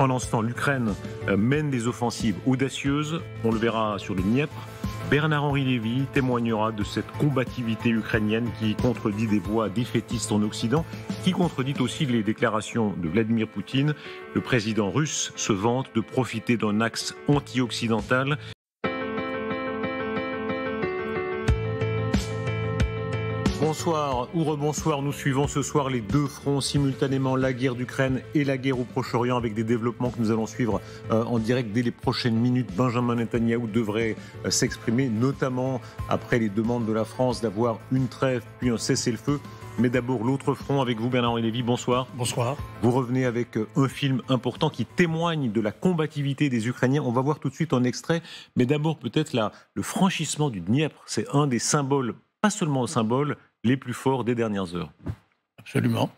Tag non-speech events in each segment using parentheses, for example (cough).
En l'instant, l'Ukraine euh, mène des offensives audacieuses. On le verra sur le Dniepr. Bernard-Henri Lévy témoignera de cette combativité ukrainienne qui contredit des voix défaitistes en Occident, qui contredit aussi les déclarations de Vladimir Poutine. Le président russe se vante de profiter d'un axe anti-occidental Bonsoir ou rebonsoir, nous suivons ce soir les deux fronts simultanément, la guerre d'Ukraine et la guerre au Proche-Orient, avec des développements que nous allons suivre euh, en direct dès les prochaines minutes. Benjamin Netanyahu devrait euh, s'exprimer, notamment après les demandes de la France d'avoir une trêve puis un cessez-le-feu. Mais d'abord, l'autre front avec vous, bernard Lévy. Bonsoir. Bonsoir. Vous revenez avec euh, un film important qui témoigne de la combativité des Ukrainiens. On va voir tout de suite un extrait. Mais d'abord, peut-être le franchissement du Dniepr. C'est un des symboles, pas seulement un symbole, les plus forts des dernières heures. Absolument.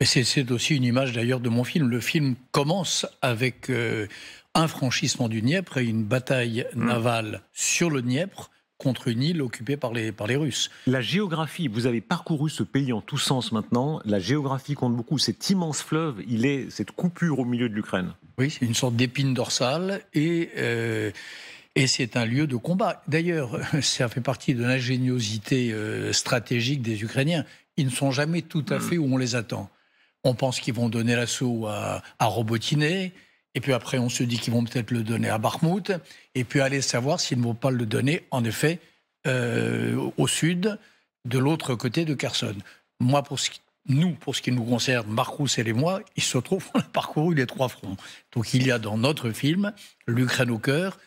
C'est aussi une image d'ailleurs de mon film. Le film commence avec euh, un franchissement du Dniepr et une bataille mmh. navale sur le Dniepr contre une île occupée par les, par les Russes. La géographie, vous avez parcouru ce pays en tous sens maintenant, la géographie compte beaucoup. Cet immense fleuve, il est cette coupure au milieu de l'Ukraine. Oui, c'est une sorte d'épine dorsale et... Euh, et c'est un lieu de combat. D'ailleurs, (laughs) ça fait partie de l'ingéniosité euh, stratégique des Ukrainiens. Ils ne sont jamais tout à mm. fait où on les attend. On pense qu'ils vont donner l'assaut à, à Robotinet, et puis après on se dit qu'ils vont peut-être le donner à Barmouth, et puis aller savoir s'ils ne vont pas le donner, en effet, euh, au sud, de l'autre côté de Kherson. Moi, pour ce nous, pour ce qui nous concerne, Marcus et les moi, il se trouve qu'on (laughs) a parcouru les trois fronts. Donc il y a dans notre film l'Ukraine au cœur,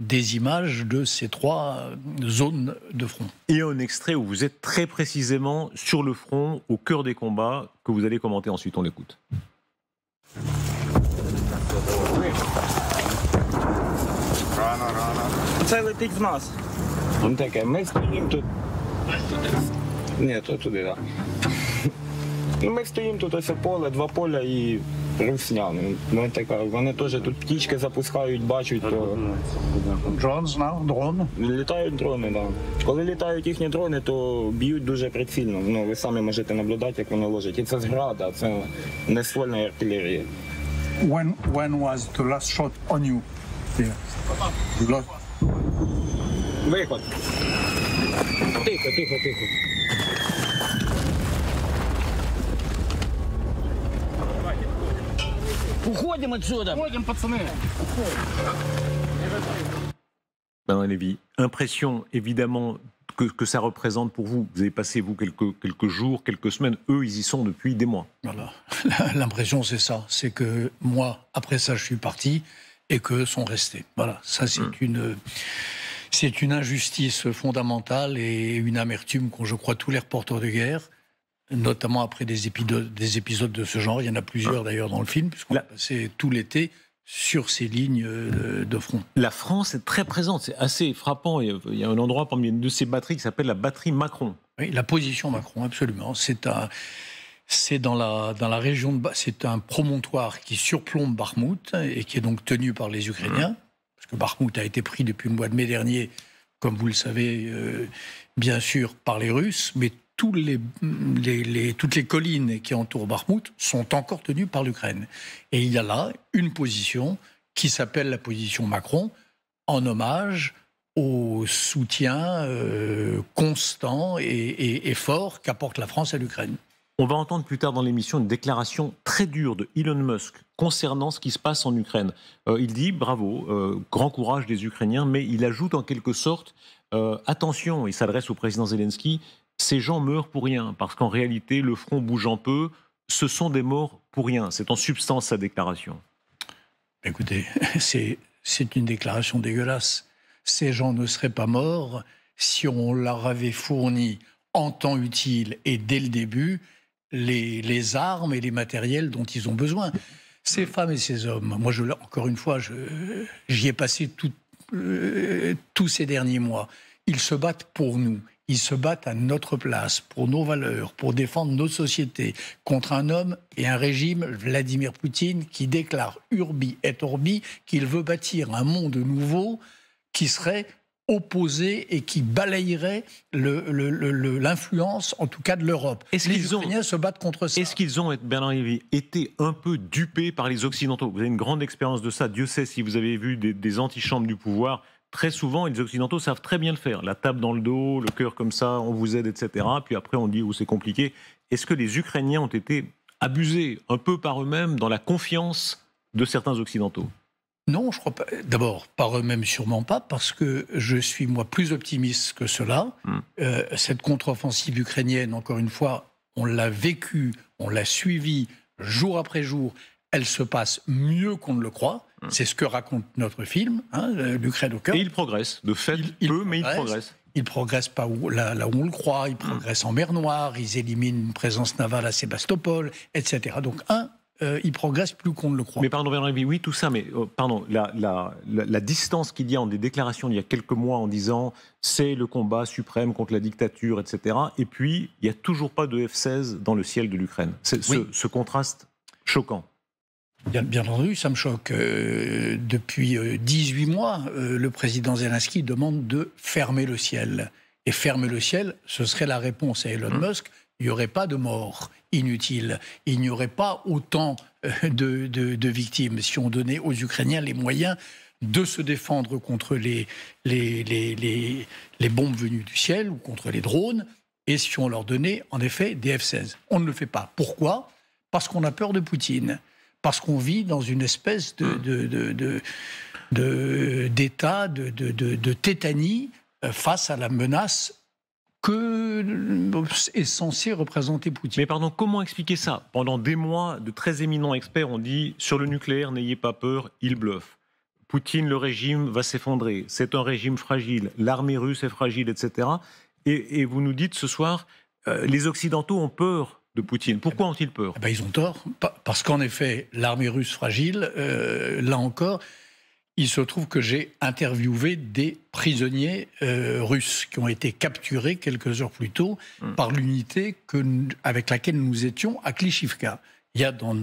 des images de ces trois euh, zones de front. Et un extrait où vous êtes très précisément sur le front, au cœur des combats, que vous allez commenter ensuite, on l'écoute. Ми стоїмо тут ось поле, два поля і русня. Ну, така, Вони теж тут птічки запускають, бачать. то Дрон знав, дрон. Літають дрони, так. Да. Коли літають їхні дрони, то б'ють дуже прицільно. Ну, Ви самі можете наблюдати, як вони ложать. І це зграда, це не ствольна артилерія. When when was the last shot on you? Виход. Тихо, тихо, тихо. Уходим отсюда! Lévy, impression évidemment que, que, ça représente pour vous. Vous avez passé, vous, quelques, quelques jours, quelques semaines. Eux, ils y sont depuis des mois. Voilà. (laughs) L'impression, c'est ça. C'est que moi, après ça, je suis parti et qu'eux sont restés. Voilà. Ça, c'est hum. une. C'est une injustice fondamentale et une amertume qu'ont, je crois, tous les reporters de guerre notamment après des épisodes, des épisodes de ce genre. Il y en a plusieurs ah. d'ailleurs dans le film, puisqu'on a passé tout l'été sur ces lignes euh, de front. La France est très présente, c'est assez frappant. Il y a un endroit parmi de ces batteries qui s'appelle la batterie Macron. Oui, la position Macron, absolument. C'est un c'est dans la, dans la région de c'est un promontoire qui surplombe barmouth et qui est donc tenu par les Ukrainiens, mmh. parce que Bakhmout a été pris depuis le mois de mai dernier, comme vous le savez, euh, bien sûr, par les Russes, mais les, toutes les collines qui entourent barmouth sont encore tenues par l'Ukraine. Et il y a là une position qui s'appelle la position Macron, en hommage au soutien euh, constant et, fort qu'apporte la France à l'Ukraine. On va entendre plus tard dans l'émission une déclaration très dure de Elon Musk concernant ce qui se passe en Ukraine. Euh, il dit bravo, euh, grand courage des Ukrainiens, mais il ajoute en quelque sorte attention, il s'adresse au président Zelensky, ces gens meurent pour rien, parce qu'en réalité, le front bouge un peu, ce sont des morts pour rien. C'est en substance sa déclaration. Écoutez, (laughs) c'est, une déclaration dégueulasse. Ces gens ne seraient pas morts si on leur avait fourni en temps utile et dès le début les, armes et les matériels dont ils ont besoin. Ces femmes et ces hommes, moi, je, encore une fois, j'y ai passé tout, euh, tous ces derniers mois. Ils se battent pour nous ils se battent à notre place, pour nos valeurs, pour défendre nos sociétés, contre un homme et un régime, Vladimir Poutine, qui déclare urbi et orbi qu'il veut bâtir un monde nouveau qui serait opposé et qui balayerait l'influence, en tout cas, de l'Europe. Est-ce les qu'ils Ukrainiens ont, se battent contre ça. Est-ce qu'ils ont, Bernard Lévy, été un peu dupés par les Occidentaux Vous avez une grande expérience de ça. Dieu sait si vous avez vu des, des antichambres du pouvoir très souvent, les Occidentaux savent très bien le faire. La table dans le dos, le cœur comme ça, on vous aide, etc. Puis après, on dit, où oh, c'est compliqué. Est-ce que les Ukrainiens ont été abusés un peu par eux-mêmes dans la confiance de certains Occidentaux non, je crois pas. D'abord, par eux-mêmes, sûrement pas, parce que je suis, moi, plus optimiste que cela. Hmm. Euh, cette contre-offensive ukrainienne, encore une fois, on l'a vécue, on l'a suivie jour après jour. Elle se passe mieux qu'on ne le croit. Mmh. C'est ce que raconte notre film, l'Ukraine hein, euh, au cœur. Et il progresse, de fait, il, il mais il progresse. Il progresse pas là, où on le croit, il progresse mmh. en mer Noire, ils éliminent une présence navale à Sébastopol, etc. Donc, un, euh, il progresse plus qu'on ne le croit. Mais pardon, oui, tout ça, mais oh, pardon, la, distance qu'il y a entre des déclarations d'il y a quelques mois en disant c'est le combat suprême contre la dictature, etc., et puis il n'y a toujours pas de F-16 dans le ciel de l'Ukraine. C'est ce contraste choquant. Bien, entendu, ça me choque. Euh, depuis 18 euh, mois, euh, le président Zelensky demande de fermer le ciel. Et fermer le ciel, ce serait la réponse à Elon mmh. Musk. Il n'y aurait pas de morts inutiles. Il n'y aurait pas autant de, victimes si on donnait aux Ukrainiens les moyens de se défendre contre les, les bombes venues du ciel ou contre les drones, et si on leur donnait en effet des F-16. On ne le fait pas. Pourquoi Parce qu'on a peur de Poutine parce qu'on vit dans une espèce de, mm. d'état de, de, tétanie euh, face à la menace que est censé représenter Poutine. Mais pardon, comment expliquer ça Pendant des mois, de très éminents experts ont dit sur le nucléaire, n'ayez pas peur, il bluffe. Poutine, le régime va s'effondrer. C'est un régime fragile. L'armée russe est fragile, etc. Et, vous nous dites ce soir, euh, les Occidentaux ont peur de Poutine. Pourquoi ont-ils peur eh ben, Ils ont tort, parce qu'en effet, l'armée russe fragile, euh, là encore, il se trouve que j'ai interviewé des prisonniers euh, russes qui ont été capturés quelques heures plus tôt hmm. par l'unité avec laquelle nous étions à Klishivka. Il y a dans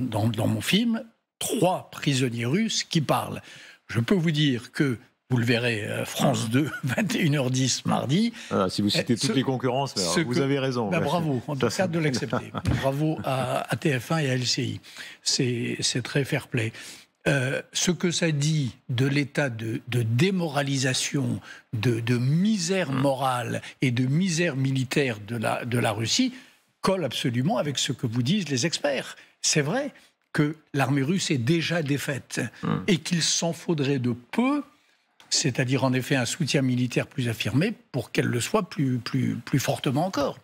mon film trois prisonniers russes qui parlent. Je peux vous dire que vous le verrez, euh, France 2, 21h10 (laughs) mardi. si vous euh, citez toutes les concurrences, vous avez raison. Bah, bravo, en tout cas de (laughs) l'accepter. bravo à, TF1 et à LCI. C'est très fair play. Euh, ce que ça dit de l'état de, démoralisation, de, misère morale et de misère militaire de la, de la Russie colle absolument avec ce que vous disent les experts. C'est vrai que l'armée russe est déjà défaite hmm. et qu'il s'en faudrait de peu c'est-à-dire en effet un soutien militaire plus affirmé pour qu'elle le soit plus, plus, plus fortement encore.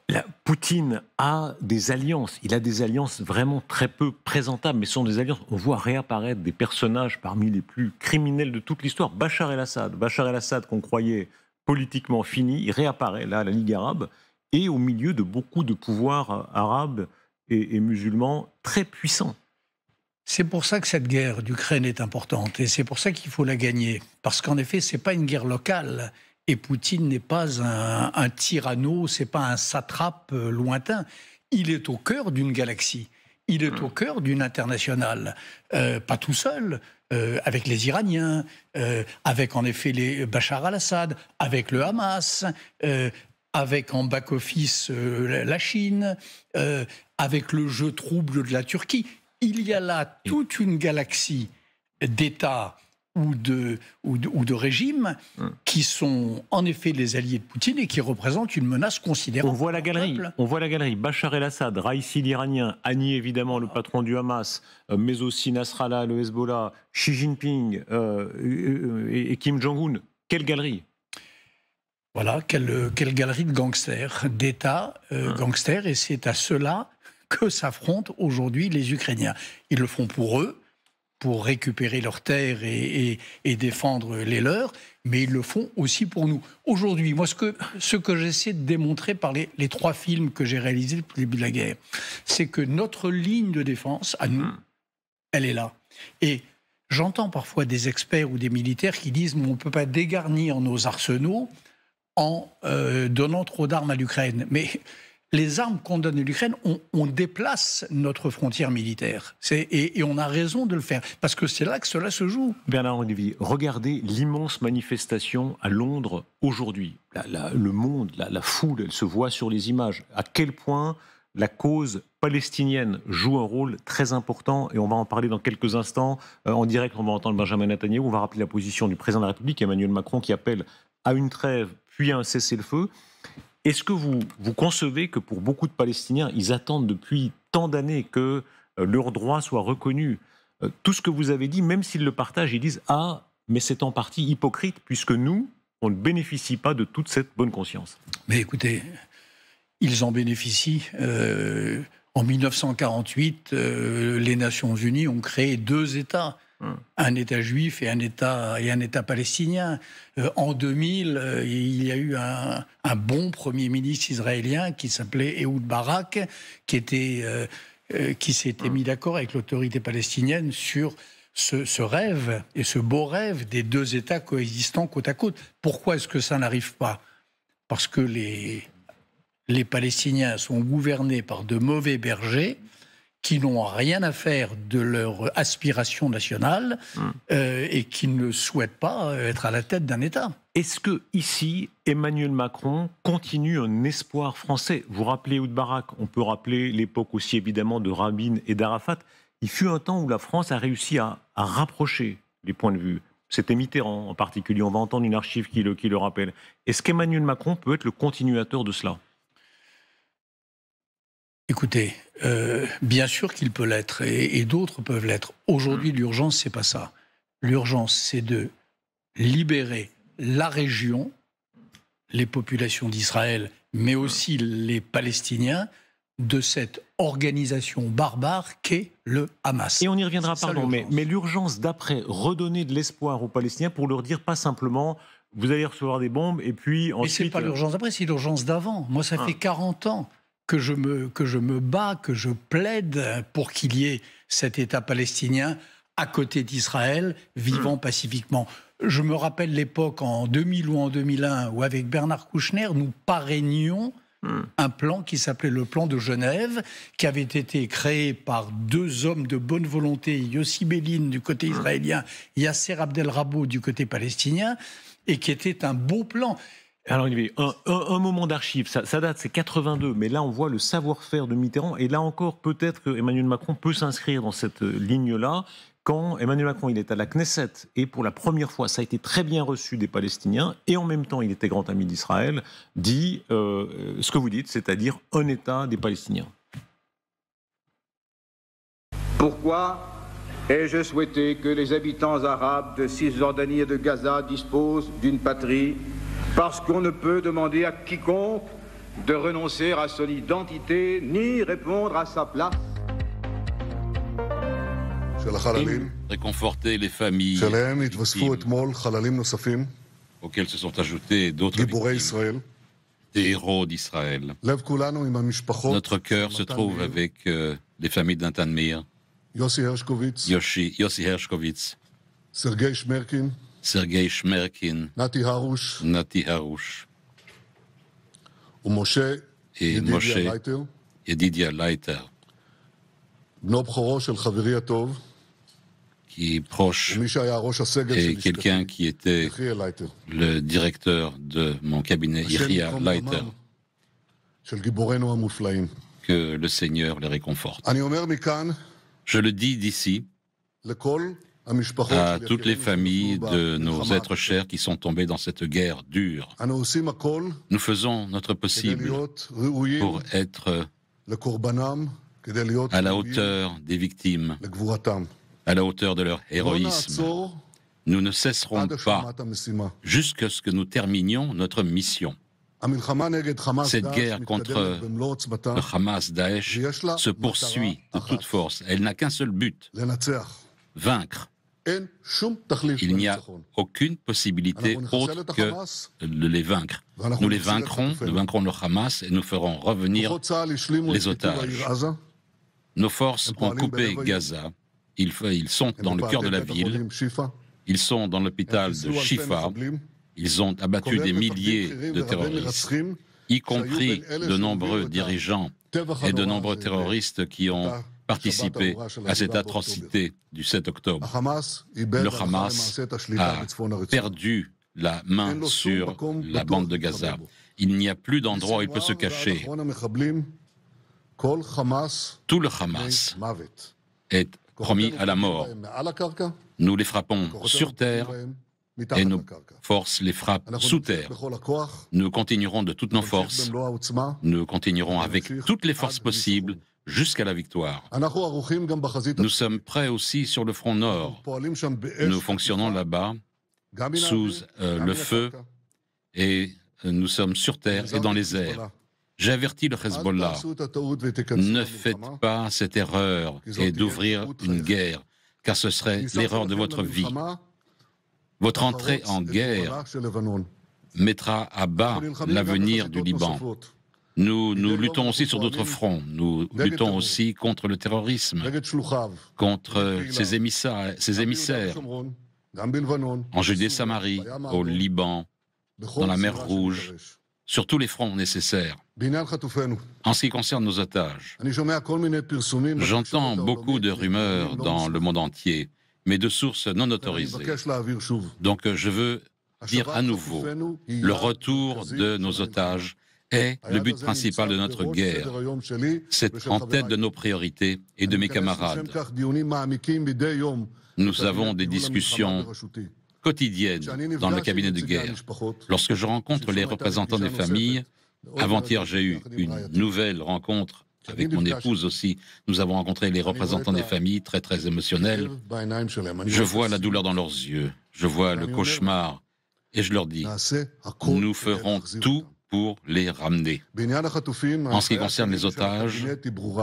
Poutine a des alliances, il a des alliances vraiment très peu présentables, mais ce sont des alliances, on voit réapparaître des personnages parmi les plus criminels de toute l'histoire, Bachar el-Assad, Bachar el-Assad qu'on croyait politiquement fini, il réapparaît là à la Ligue arabe, et au milieu de beaucoup de pouvoirs euh, arabes et, et musulmans très puissants. C'est pour ça que cette guerre d'Ukraine est importante et c'est pour ça qu'il faut la gagner. Parce qu'en effet, ce n'est pas une guerre locale. Et Poutine n'est pas un, un tyranno, c'est pas un satrape euh, lointain. Il est au cœur d'une galaxie. Il est au cœur d'une internationale. Euh, pas tout seul, euh, avec les Iraniens, avec en effet les Bachar al-Assad, avec le Hamas, avec en back-office la Chine, avec le jeu trouble de la Turquie il y a là toute une galaxie d'États ou de, ou de, régimes hum. qui sont en effet les alliés de Poutine et qui représentent une menace considérable. On voit la galerie. On voit la galerie. Bachar el-Assad, Raisi l'Iranien, Annie évidemment le ah. patron du Hamas, euh, mais aussi Nasrallah, le Hezbollah, Xi Jinping euh, euh, et, Kim Jong-un. Quelle galerie Voilà, quelle, galerie de gangsters, d'États hum. gangsters, et c'est à cela que s'affrontent aujourd'hui les Ukrainiens. Ils le font pour eux, pour récupérer leurs terres et, défendre les leurs, mais ils le font aussi pour nous. Aujourd'hui, moi, ce que, j'essaie de démontrer par les, trois films que j'ai réalisés depuis le début de la guerre, c'est que notre ligne de défense, à nous, mmh. elle est là. Et j'entends parfois des experts ou des militaires qui disent on ne peut pas dégarnir nos arsenaux en euh, donnant trop d'armes à l'Ukraine. Mais les armes qu'on donne à l'Ukraine, on, déplace notre frontière militaire. Et, on a raison de le faire, parce que c'est là que cela se joue. Bernard Olivier, regardez l'immense manifestation à Londres aujourd'hui. le monde, la, foule, elle se voit sur les images. À quel point la cause palestinienne joue un rôle très important et on va en parler dans quelques instants. Euh, en direct, on va entendre Benjamin Netanyahu, on va rappeler la position du président de la République, Emmanuel Macron, qui appelle à une trêve puis à un cessez-le-feu. Est-ce que vous, vous concevez que pour beaucoup de Palestiniens, ils attendent depuis tant d'années que euh, leur droit soit reconnu euh, Tout ce que vous avez dit, même s'ils le partagent, ils disent Ah, mais c'est en partie hypocrite, puisque nous, on ne bénéficie pas de toute cette bonne conscience. Mais écoutez, ils en bénéficient. Euh, en 1948, les Nations Unies ont créé deux États Mm. un État juif et un État, et un État palestinien. Euh, en 2000, euh, il y a eu un, bon Premier ministre israélien qui s'appelait Ehud Barak, qui, était, euh, qui s'était mm. mis d'accord avec l'autorité palestinienne sur ce, rêve et ce beau rêve des deux États coexistants côte à côte. Pourquoi est-ce que ça n'arrive pas Parce que les, les Palestiniens sont gouvernés par de mauvais bergers qui n'ont rien à faire de leur aspiration nationale hmm. euh, et qui ne souhaitent pas euh, être à la tête d'un État. Est-ce que ici, Emmanuel Macron continue un espoir français Vous rappelez Oud on peut rappeler l'époque aussi évidemment de Rabin et d'Arafat. Il fut un temps où la France a réussi à, rapprocher les points de vue. C'était Mitterrand en particulier, on va entendre une archive qui le, qui le rappelle. Est-ce qu'Emmanuel Macron peut être le continuateur de cela Écoutez, euh, bien sûr qu'il peut l'être et, d'autres peuvent l'être. Aujourd'hui, mmh. l'urgence, c'est pas ça. L'urgence, c'est de libérer la région, les populations d'Israël, mais mmh. aussi les Palestiniens, de cette organisation barbare qu'est le Hamas. Et on y reviendra, pardon, mais, mais l'urgence d'après, redonner de l'espoir aux Palestiniens pour leur dire pas simplement vous allez recevoir des bombes et puis ensuite... ce n'est pas euh, l'urgence d'après, c'est l'urgence d'avant. Moi, ça ah. fait 40 ans que je me, que je me bats, que je plaide pour qu'il y ait cet État palestinien à côté d'Israël, vivant hmm. pacifiquement. Je me rappelle l'époque en 2000 ou en 2001 où avec Bernard Kouchner, nous parrainions hmm. un plan qui s'appelait le plan de Genève, qui avait été créé par deux hommes de bonne volonté, Yossi Bélin du côté hmm. israélien, Yasser Abdel Abdelrabo du côté palestinien, et qui était un beau plan. Alors, Olivier, un, moment d'archive, ça, date, c'est 82, mais là, on voit le savoir-faire de Mitterrand, et là encore, peut-être qu'Emmanuel Emmanuel Macron peut s'inscrire dans cette ligne-là. Quand Emmanuel Macron, il est à la Knesset, et pour la première fois, ça a été très bien reçu des Palestiniens, et en même temps, il était grand ami d'Israël, dit euh, ce que vous dites, c'est-à-dire un État des Palestiniens. Pourquoi ai-je souhaité que les habitants arabes de Cisjordanie et de Gaza disposent d'une patrie parce qu'on ne peut demander à quiconque de renoncer à son identité ni répondre à sa place. Réconforter les familles auxquelles se sont ajoutés d'autres héros d'Israël. Notre cœur se trouve avec euh, les familles d'Antanmir, Yossi Hershkovitz, Yoshi Yossi Sergei Shmerkin, Sergei Schmerkin, Nati Harush, et Moshe Yedidia Leiter, qui est proche et quelqu'un qui était le directeur de mon cabinet, Yedidia Leiter, que le Seigneur les réconforte. Je le dis d'ici ah, à toutes les familles de nos êtres chers qui sont tombés dans cette guerre dure. Ah, nous faisons notre possible pour être à la hauteur des victimes, à la hauteur de leur héroïsme. Nous ne cesserons pas jusqu'à ce que nous terminions notre mission. Cette guerre contre ben le Hamas Daesh se poursuit de toute force. Elle n'a qu'un seul but, vaincre. Il n'y a aucune possibilité autre que de les vaincre. Nous les vaincrons, nous vaincrons le Hamas et nous ferons revenir les otages. Nos forces ont coupé Gaza. Ils, ils sont dans le cœur de la ville. Ils sont dans l'hôpital de Shifa. Ils ont abattu des milliers de terroristes, y compris de nombreux dirigeants et de nombreux terroristes qui ont participer à cette atrocité du 7 octobre. Le Hamas a perdu la main sur la bande de Gaza. Il n'y a plus d'endroit où il peut se cacher. Tout le Hamas est promis à la mort. Nous les frappons sur terre et nos forces les frappent sous terre. Nous continuerons de toutes nos forces. Nous continuerons avec toutes les forces possibles jusqu'à la victoire. Nous sommes prêts aussi sur le front nord. Nous fonctionnons là-bas sous euh, le feu et euh, nous sommes sur terre et dans les airs. J'avertis le Hezbollah, ne faites pas cette erreur et d'ouvrir une guerre, car ce serait l'erreur de votre vie. Votre entrée en guerre mettra à bas l'avenir du Liban. Nous, nous luttons aussi sur d'autres fronts. Nous luttons aussi contre le terrorisme, contre ces euh, ses émissaires euh, en Judée-Samarie, au Liban, dans la mer Rouge, sur tous les fronts nécessaires. En ce qui concerne nos otages, j'entends beaucoup de rumeurs dans le monde entier, mais de sources non autorisées. Donc euh, je veux dire à nouveau, le retour de nos otages est le but principal de notre guerre. C'est en tête de nos priorités et de mes camarades. Nous avons des discussions quotidiennes dans le cabinet de guerre. Lorsque je rencontre les représentants des familles, avant-hier j'ai eu une nouvelle rencontre avec mon épouse aussi, nous avons rencontré les représentants des familles très très émotionnels. Je vois la douleur dans leurs yeux, je vois le cauchemar, et je leur dis, nous ferons tout pour les ramener. En ce qui concerne les otages,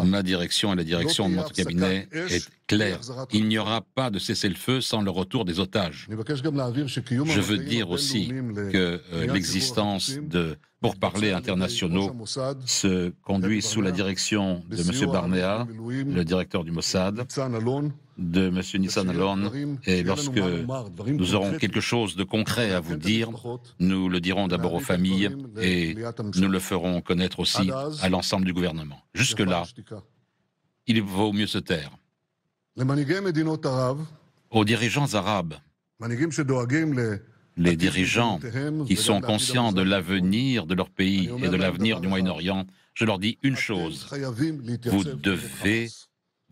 ma direction et la direction de notre cabinet est claire. Il n'y aura pas de cessez-le-feu sans le retour des otages. Je veux dire aussi que euh, l'existence de pourparlers internationaux se conduit sous la direction de M. Barnea, le directeur du Mossad, de M. Nissan Alon. Et lorsque nous aurons quelque chose de concret à vous dire, nous le dirons d'abord aux familles et nous le ferons connaître aussi à l'ensemble du gouvernement. Jusque-là, il vaut mieux se taire. Aux dirigeants arabes, les dirigeants qui sont conscients de l'avenir de leur pays et de l'avenir du Moyen-Orient, je leur dis une chose, vous devez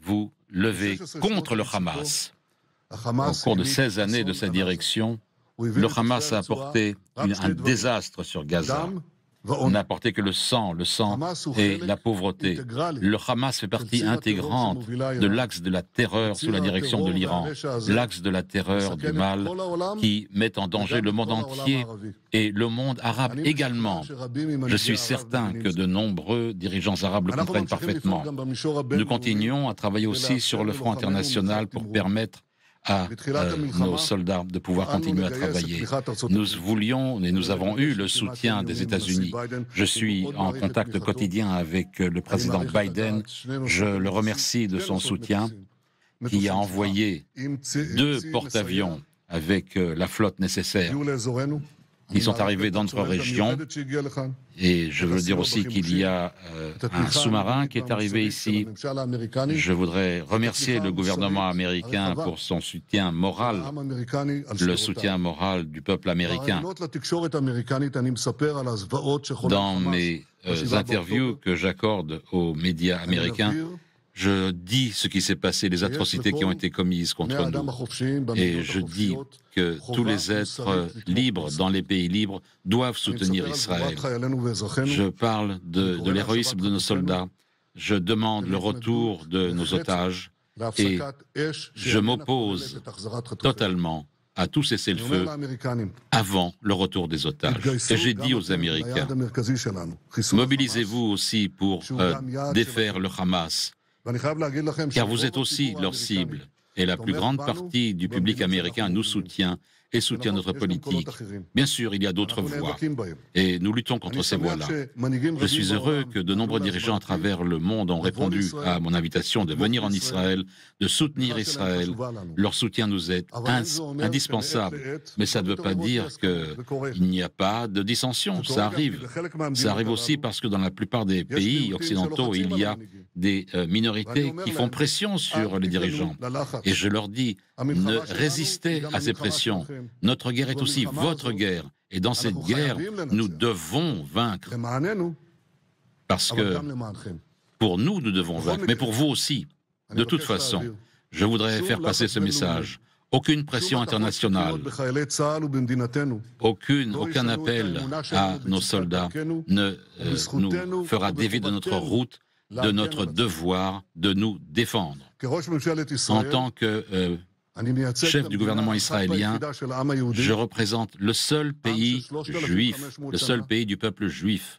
vous levez contre le Hamas. Au cours de 16 années de sa direction, le Hamas a apporté un désastre sur Gaza apporté que le sang, le sang et la pauvreté. Le Hamas fait partie intégrante de l'axe de la terreur sous la direction de l'Iran, l'axe de la terreur du mal qui met en danger le monde entier et le monde arabe également. Je suis certain que de nombreux dirigeants arabes le comprennent parfaitement. Nous continuons à travailler aussi sur le front international pour permettre à euh, nos soldats de pouvoir continuer à travailler. Nous voulions et nous avons eu le soutien des États-Unis. Je suis en contact quotidien avec le président Biden. Je le remercie de son soutien qui a envoyé deux porte-avions avec euh, la flotte nécessaire ils sont arrivés dans notre région. Et je veux dire aussi qu'il y a euh, un sous-marin qui est arrivé ici. Je voudrais remercier le gouvernement américain pour son soutien moral, le soutien moral du peuple américain. Dans mes euh, interviews que j'accorde aux médias américains, je dis ce qui s'est passé, les atrocités qui ont été commises contre nous. Et je dis que tous les êtres libres dans les pays libres doivent soutenir Israël. Je parle de, l'héroïsme de nos soldats. Je demande le retour de nos otages. Et je m'oppose totalement à tout cessez-le-feu avant le retour des otages. Et j'ai dit aux Américains, mobilisez-vous aussi pour euh, défaire le Hamas car vous êtes aussi leur cible. Et la plus grande partie du public américain nous soutient et soutient notre politique. Bien sûr, il y a d'autres voies et nous luttons contre ces voies-là. Je suis heureux que de nombreux dirigeants à travers le monde ont répondu à mon invitation de venir en Israël, de soutenir Israël. Leur soutien nous est indispensable, mais ça ne veut pas dire qu'il n'y a pas de dissension. Ça arrive. Ça arrive aussi parce que dans la plupart des pays occidentaux, il y a des euh, minorités qui font pression sur ah, les dirigeants. Et je leur dis, ne résistez à ces pressions. Notre guerre est aussi votre guerre. Et dans cette guerre, nous devons vaincre. Parce que pour nous, nous devons vaincre, mais pour vous aussi. De toute façon, je voudrais faire passer ce message. Aucune pression internationale, aucune, aucun appel à nos soldats ne euh, nous fera dévier de notre route, de notre devoir de nous défendre. En tant que euh, Chef du gouvernement israélien, je représente le seul pays juif, le seul pays du peuple juif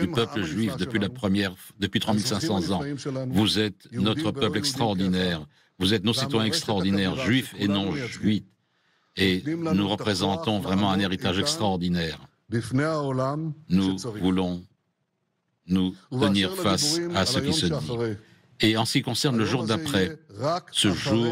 du peuple juif depuis la première, depuis 3500 ans. Vous êtes notre peuple extraordinaire. Vous êtes nos citoyens extraordinaires, juifs et non juifs. Et nous représentons vraiment un héritage extraordinaire. Nous voulons nous tenir face à ce qui se dit. Et en ce qui concerne le jour d'après, ce jour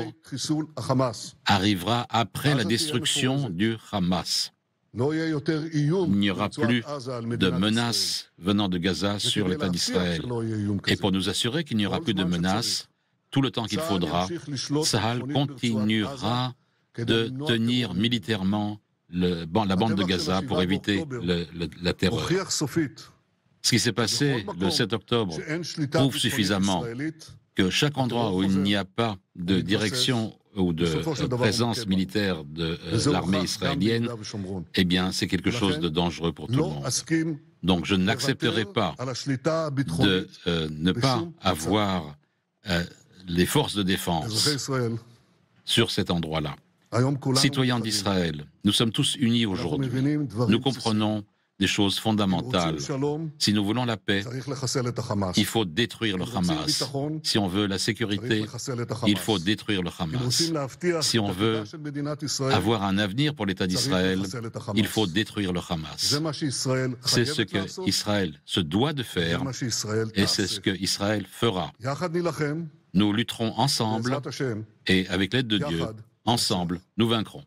arrivera après la destruction du Hamas. Il n'y aura plus de menaces venant de Gaza sur l'État d'Israël. Et pour nous assurer qu'il n'y aura plus de menaces, tout le temps qu'il faudra, Sahal continuera de tenir militairement la bande de Gaza pour éviter la terreur. Ce qui s'est passé le 7 octobre prouve suffisamment que chaque endroit où il n'y a pas de direction ou de euh, présence hein. militaire de euh, l'armée israélienne, eh bien, c'est quelque chose de dangereux pour tout le monde. Donc, je n'accepterai pas de euh, ne pas avoir les forces de défense sur cet endroit-là. Citoyens d'Israël, nous sommes tous unis aujourd'hui. Nous comprenons des choses fondamentales. Si nous voulons la paix, il faut détruire le Hamas. Si on veut la sécurité, il faut détruire le Hamas. Si on veut avoir un avenir pour l'État d'Israël, il faut détruire le Hamas. C'est ce que Israël se doit de faire et c'est ce que Israël fera. Nous lutterons ensemble et avec l'aide de Dieu, ensemble, nous vaincrons.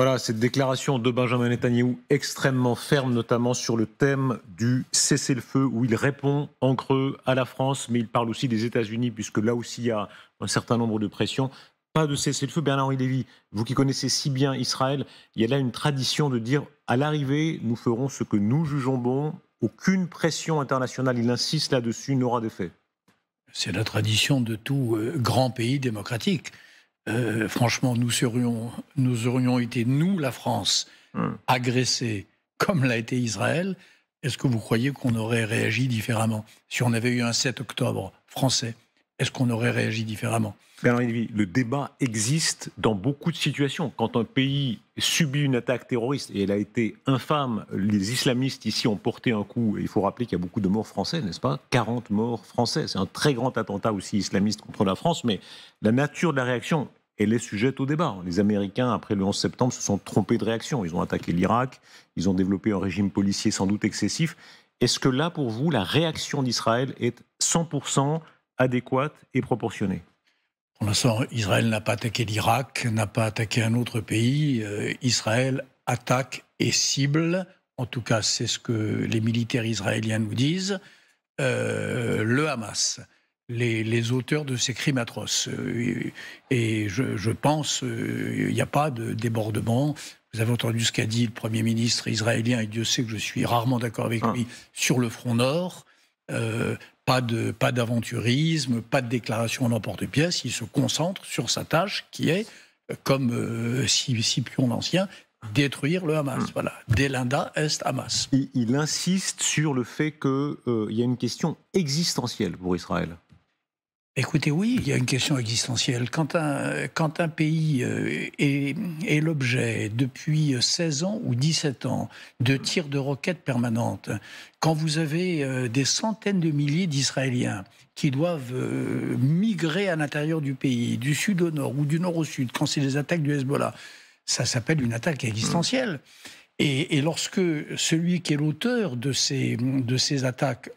Voilà, cette déclaration de Benjamin Netanyahu extrêmement ferme, notamment sur le thème du cessez-le-feu, où il répond en creux à la France, mais il parle aussi des États-Unis, puisque là aussi il y a un certain nombre de pressions. Pas de cessez-le-feu, Bernard-Henri Lévy, vous qui connaissez si bien Israël, il y a là une tradition de dire à l'arrivée, nous ferons ce que nous jugeons bon, aucune pression internationale, il insiste là-dessus, n'aura d'effet. C'est la tradition de tout euh, grand pays démocratique. Euh, franchement, nous, serions, nous aurions été, nous, la France, hmm. agressés comme l'a été Israël. Est-ce que vous croyez qu'on aurait réagi différemment si on avait eu un 7 octobre français est-ce qu'on aurait réagi différemment Bernard le débat existe dans beaucoup de situations. Quand un pays subit une attaque terroriste, et elle a été infâme, les islamistes ici ont porté un coup, et il faut rappeler qu'il y a beaucoup de morts français, n'est-ce pas 40 morts français. C'est un très grand attentat aussi islamiste contre la France, mais la nature de la réaction, elle est sujette au débat. Les Américains, après le 11 septembre, se sont trompés de réaction. Ils ont attaqué l'Irak, ils ont développé un régime policier sans doute excessif. Est-ce que là, pour vous, la réaction d'Israël est 100% adéquate et proportionnée Pour l'instant, Israël n'a pas attaqué l'Irak, n'a pas attaqué un autre pays. Euh, Israël attaque et cible, en tout cas c'est ce que les militaires israéliens nous disent, euh, le Hamas les, auteurs de ces crimes atroces. Euh, et je, pense euh, il n'y a pas de débordement. Vous avez entendu ce qu'a dit le Premier ministre israélien, et Dieu sait que je suis rarement d'accord avec ah. lui, sur le front nord. Euh, pas de pas d'aventurisme, pas de déclaration en emporte-pièce. Il se concentre sur sa tâche qui est, comme euh, Scipion l'Ancien, détruire le Hamas. Ah. Voilà, Delinda est Hamas. Il, insiste sur le fait qu'il y a une question existentielle pour Israël. Écoutez, oui, il y a une question existentielle. Quand un, quand un pays euh, est, l'objet depuis 16 ans ou 17 ans de tirs de roquettes permanentes, quand vous avez euh, des centaines de milliers d'Israéliens qui doivent euh, migrer à l'intérieur du pays, du sud au nord ou du nord au sud, quand c'est des attaques du Hezbollah, ça s'appelle une attaque existentielle. Mmh. Et, lorsque celui qui est l'auteur de ces, de ces attaques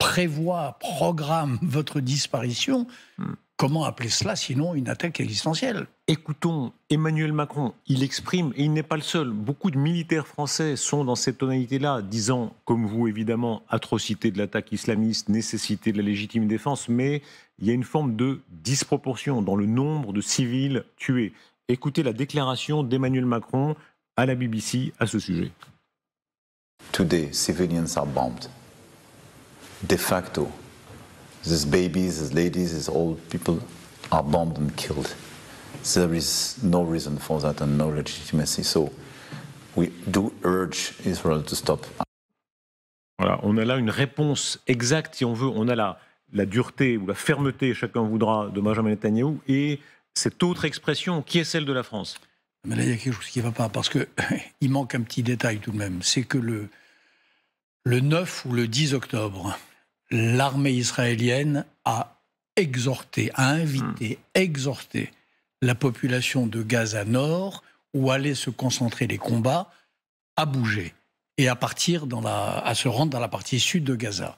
prévoit, programme votre disparition, hmm. comment appeler cela sinon une attaque existentielle Écoutons Emmanuel Macron, il exprime, et il n'est pas le seul, beaucoup de militaires français sont dans cette tonalité-là, disant, comme vous évidemment, atrocité de l'attaque islamiste, nécessité de la légitime défense, mais il y a une forme de disproportion dans le nombre de civils tués. Écoutez la déclaration d'Emmanuel Macron à la BBC à ce sujet. Today, civilians are bombed de facto, these babies, ladies, old people are bombed and killed. There is no reason for that and no legitimacy. So we do urge Israel to stop. Voilà, on a là une réponse exacte, si on veut. On a la, la dureté ou la fermeté, chacun voudra, de Benjamin Netanyahu, et cette autre expression qui est celle de la France. Mais là, il y a quelque chose qui ne va pas, parce qu'il (laughs) manque un petit détail tout de même. C'est que le 9 ou le 10 octobre, l'armée israélienne a exhorté, a invité, hmm. exhorté la population de Gaza Nord, où allaient se concentrer les combats, à bouger et à partir à se rendre dans la partie sud de Gaza.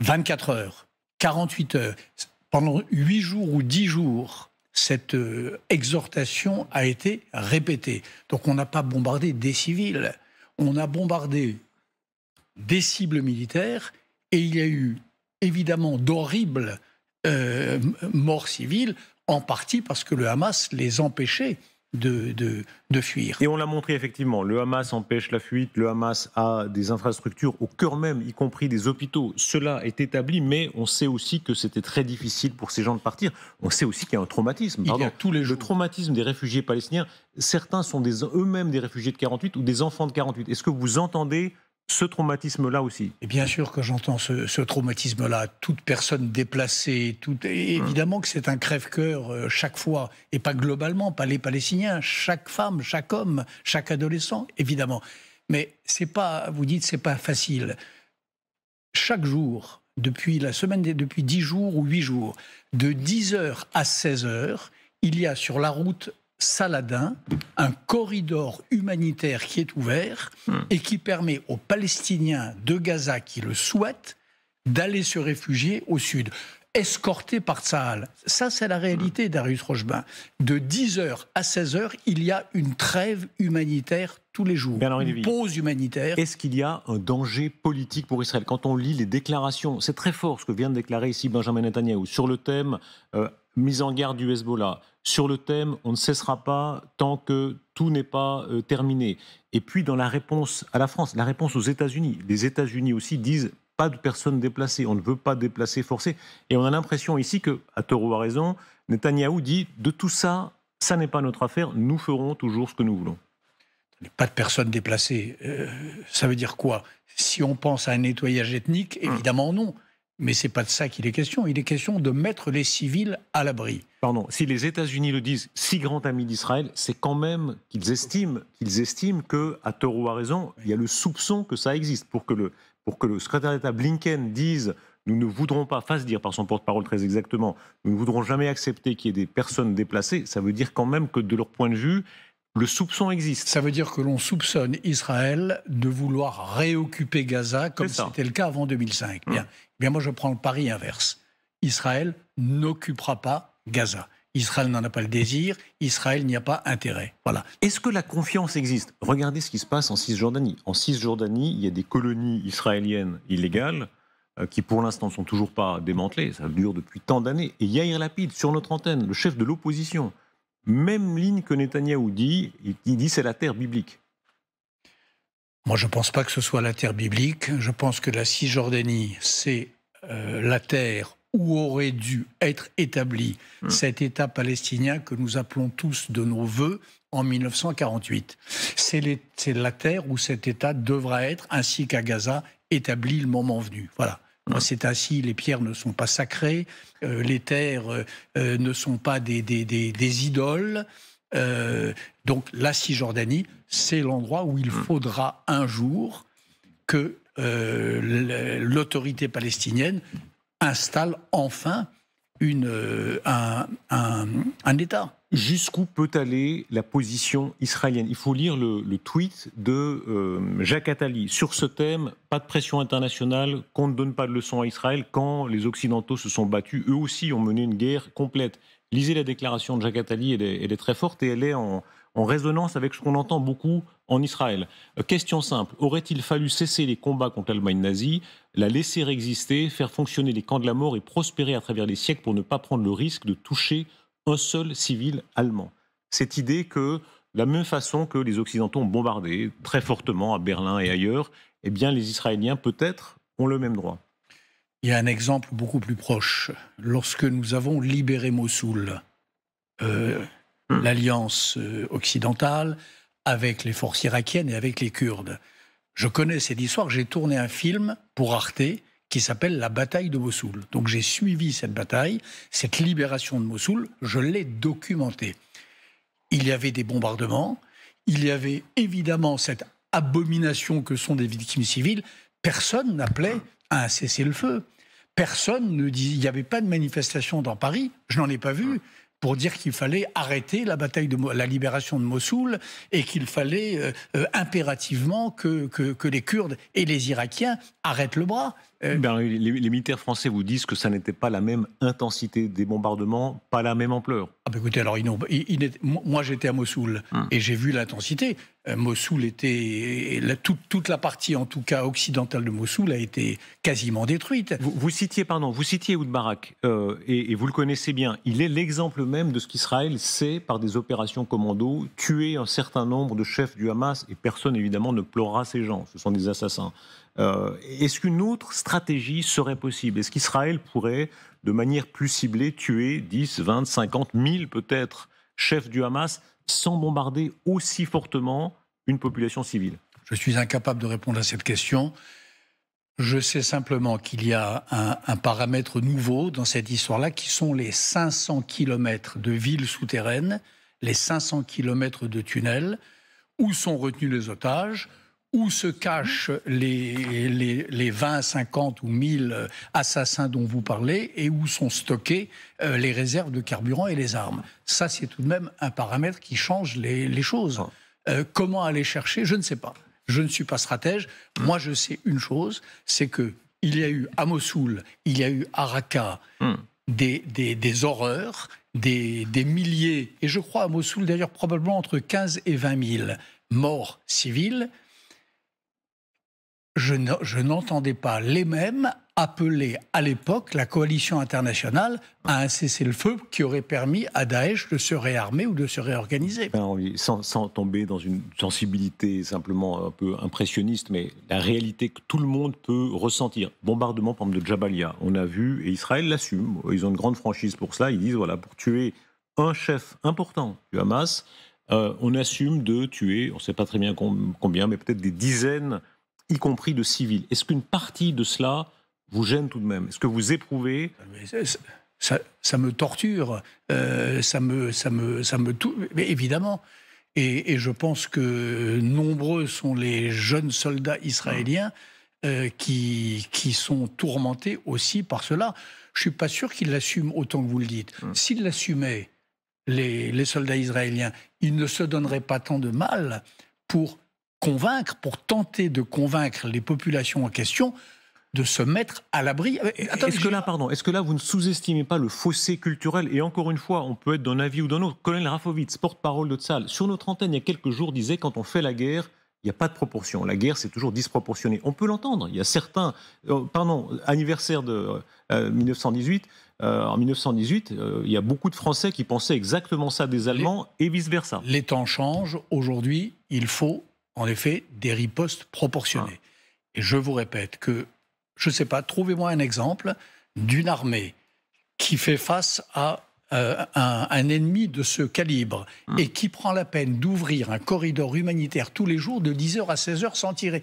24 heures, 48 heures, pendant 8 jours ou 10 jours, cette euh, exhortation a été répétée. Donc on n'a pas bombardé des civils, on a bombardé des cibles militaires et il y a eu évidemment d'horribles euh, morts civiles, en partie parce que le Hamas les empêchait de, fuir. Et on l'a montré effectivement, le Hamas empêche la fuite, le Hamas a des infrastructures au cœur même, y compris des hôpitaux. Cela est établi, mais on sait aussi que c'était très difficile pour ces gens de partir. On sait aussi qu'il y a un traumatisme. Il y a tous les Le traumatisme des réfugiés palestiniens, certains sont eux-mêmes des réfugiés de 48 ou des enfants de 48. Est-ce que vous entendez ce traumatisme-là aussi. Et bien sûr que j'entends ce, traumatisme-là. Toute personne déplacée, hum. évidemment que c'est un crève-cœur euh, chaque fois, et pas globalement, pas les Palestiniens, chaque femme, chaque homme, chaque adolescent, évidemment. Mais c'est pas, vous dites, c'est pas facile. Chaque jour, depuis la semaine, depuis 10 jours ou 8 jours, de 10h à 16h, il y a sur la route Saladin un corridor humanitaire qui est ouvert hmm. et qui permet aux Palestiniens de Gaza qui le souhaitent d'aller se réfugier au sud, escortés par Saal. Ça, c'est la réalité, hmm. Darius Rochebin. De 10h à 16h, il y a une trêve humanitaire tous les jours, une pause humanitaire. Est-ce qu'il y a un danger politique pour Israël Quand on lit les déclarations, c'est très fort ce que vient de déclarer ici Benjamin Netanyahu sur le thème euh, mise en garde du Hezbollah. Sur le thème, on ne cessera pas tant que tout n'est pas euh, terminé. Et puis dans la réponse à la France, la réponse aux États-Unis. Les États-Unis aussi disent pas de personnes déplacées, on ne veut pas déplacer forcées. Et on a l'impression ici que, à tort à raison, Netanyahou dit de tout ça, ça n'est pas notre affaire, nous ferons toujours ce que nous voulons. Pas de personnes déplacées, euh, ça veut dire quoi Si on pense à un nettoyage ethnique, évidemment non. Mais c'est pas de ça qu'il est question. Il est question de mettre les civils à l'abri. Pardon. Si les États-Unis le disent, si grand ami d'Israël, c'est quand même qu'ils estiment, qu'ils estiment que, à tort ou à raison, il y a le soupçon que ça existe pour que le pour que le secrétaire d'État Blinken dise nous ne voudrons pas, fasse dire par son porte-parole très exactement, nous ne voudrons jamais accepter qu'il y ait des personnes déplacées, ça veut dire quand même que de leur point de vue, le soupçon existe. Ça veut dire que l'on soupçonne Israël de vouloir réoccuper Gaza comme c'était le cas avant 2005. Hum. Bien moi, je prends le pari inverse. Israël n'occupera pas Gaza. Israël n'en a pas le désir, Israël n'y a pas intérêt. Voilà. Est-ce que la confiance existe Regardez ce qui se passe en Cisjordanie. En Cisjordanie, il y a des colonies israéliennes illégales euh, qui, pour l'instant, ne sont toujours pas démantelées. Ça dure depuis tant d'années. Et Yair Lapid, sur notre antenne, le chef de l'opposition, même ligne que Netanyahou dit, il dit c'est la terre biblique. Moi, je ne pense pas que ce soit la terre biblique. Je pense que la Cisjordanie, c'est euh, la terre où aurait dû être établi hmm. cet État palestinien que nous appelons tous de nos voeux en 1948. C'est la terre où cet État devra être, ainsi qu'à Gaza, établi le moment venu. Voilà. Hmm. C'est ainsi, les pierres ne sont pas sacrées, euh, les terres euh, ne sont pas des idoles. Euh, donc la Cisjordanie, c'est l'endroit où il hmm. faudra un jour que euh, l'autorité palestinienne installe enfin une, euh, un, État. Jusqu'où peut aller la position israélienne Il faut lire le, tweet de Jacques Attali. Sur ce thème, pas de pression internationale, qu'on ne donne pas de leçons à Israël quand les Occidentaux se sont battus, eux aussi ont mené une guerre complète lisez la déclaration de Jacques Attali, elle est, très forte et elle est en, résonance avec ce qu'on entend beaucoup en Israël. Euh, question simple, aurait-il fallu cesser les combats contre l'Allemagne nazie, la laisser exister, faire fonctionner les camps de la mort et prospérer à travers les siècles pour ne pas prendre le risque de toucher un seul civil allemand Cette idée que, de la même façon que les Occidentaux ont bombardé très fortement à Berlin et ailleurs, eh bien les Israéliens peut-être ont le même droit. Il y a un exemple beaucoup plus proche. Lorsque nous avons libéré Mossoul, euh, hmm. l'alliance euh, occidentale avec les forces irakiennes et avec les Kurdes, je connais cette histoire. J'ai tourné un film pour Arte qui s'appelle La bataille de Mossoul. Donc j'ai suivi cette bataille, cette libération de Mossoul, je l'ai documentée. Il y avait des bombardements, il y avait évidemment cette abomination que sont des victimes civiles. Personne n'appelait à un cessez-le-feu. Personne ne dit, il n'y avait pas de manifestation dans Paris, je n'en ai pas vu, pour dire qu'il fallait arrêter la bataille de la libération de Mossoul et qu'il fallait euh, euh, impérativement que, que, que les Kurdes et les Irakiens arrêtent le bras. Euh, ben, les, militaires français vous disent que ça n'était pas la même intensité des bombardements, pas la même ampleur. Ah ben, écoutez, alors ils moi j'étais à Mossoul hum. et j'ai vu l'intensité. Euh, Mossoul était toute, la partie en tout cas occidentale de Mossoul a été quasiment détruite. Vous, citiez pardon, vous citiez Oudbarak euh, et, et, vous le connaissez bien. Il est l'exemple même de ce qu'Israël sait par des opérations commando tuer un certain nombre de chefs du Hamas et personne évidemment ne pleurera ces gens. Ce sont des assassins. Euh, est-ce qu'une autre stratégie serait possible Est-ce qu'Israël pourrait, de manière plus ciblée, tuer 10, 20, 50, 1000 peut-être chefs du Hamas sans bombarder aussi fortement une population civile Je suis incapable de répondre à cette question. Je sais simplement qu'il y a un, paramètre nouveau dans cette histoire-là, qui sont les 500 km de villes souterraines, les 500 km de tunnels, où sont retenus les otages où se cachent les, les, les, 20, 50 ou 1000 assassins dont vous parlez et où sont stockées euh, les réserves de carburant et les armes. Ça, c'est tout de même un paramètre qui change les, les choses. Euh, comment aller chercher Je ne sais pas. Je ne suis pas stratège. Moi, je sais une chose, c'est que il y a eu à Mossoul, il y a eu à Raqqa, hmm. des, des, des, horreurs, des, des milliers, et je crois à Mossoul d'ailleurs probablement entre 15 et 20 000 morts civils je n'entendais pas les mêmes appeler à l'époque la coalition internationale à un cessez-le-feu qui aurait permis à Daesh de se réarmer ou de se réorganiser. Ben sans, tomber dans une sensibilité simplement un peu impressionniste, mais la réalité que tout le monde peut ressentir. Bombardement, par exemple, de Jabalia, on a vu, et Israël l'assume, ils ont une grande franchise pour cela, ils disent, voilà, pour tuer un chef important du Hamas, euh, on assume de tuer, on ne sait pas très bien combien, mais peut-être des dizaines y compris de civils. Est-ce qu'une partie de cela vous gêne tout de même Est-ce que vous éprouvez ça, me torture, euh, ça me, ça me, ça me évidemment. Et, je pense que nombreux sont les jeunes soldats israéliens euh, qui, qui sont tourmentés aussi par cela. Je suis pas sûr qu'ils l'assument autant que vous le dites. Hmm. S'ils l'assumaient, les, les, soldats israéliens, ils ne se donneraient pas tant de mal pour convaincre, pour tenter de convaincre les populations en question de se mettre à l'abri. Euh, est-ce que là, pardon, est-ce que là, vous ne sous-estimez pas le fossé culturel Et encore une fois, on peut être d'un avis ou d'un autre. Colonel Rafovitz, porte-parole de Tsal, sur notre antenne, il y a quelques jours, disait quand on fait la guerre, il n'y a pas de proportion. La guerre, c'est toujours disproportionné. On peut l'entendre. Il y a certains, euh, pardon, anniversaire de 1918. Euh, en 1918, il y a beaucoup de Français qui pensaient exactement ça des Allemands et vice versa. Les temps changent. Aujourd'hui, il faut en effet, des ripostes proportionnées. Ah. Et je vous répète que, je ne sais pas, trouvez-moi un exemple d'une armée qui fait face à euh, un, ennemi de ce calibre ah. et qui prend la peine d'ouvrir un corridor humanitaire tous les jours de 10h à 16h sans tirer.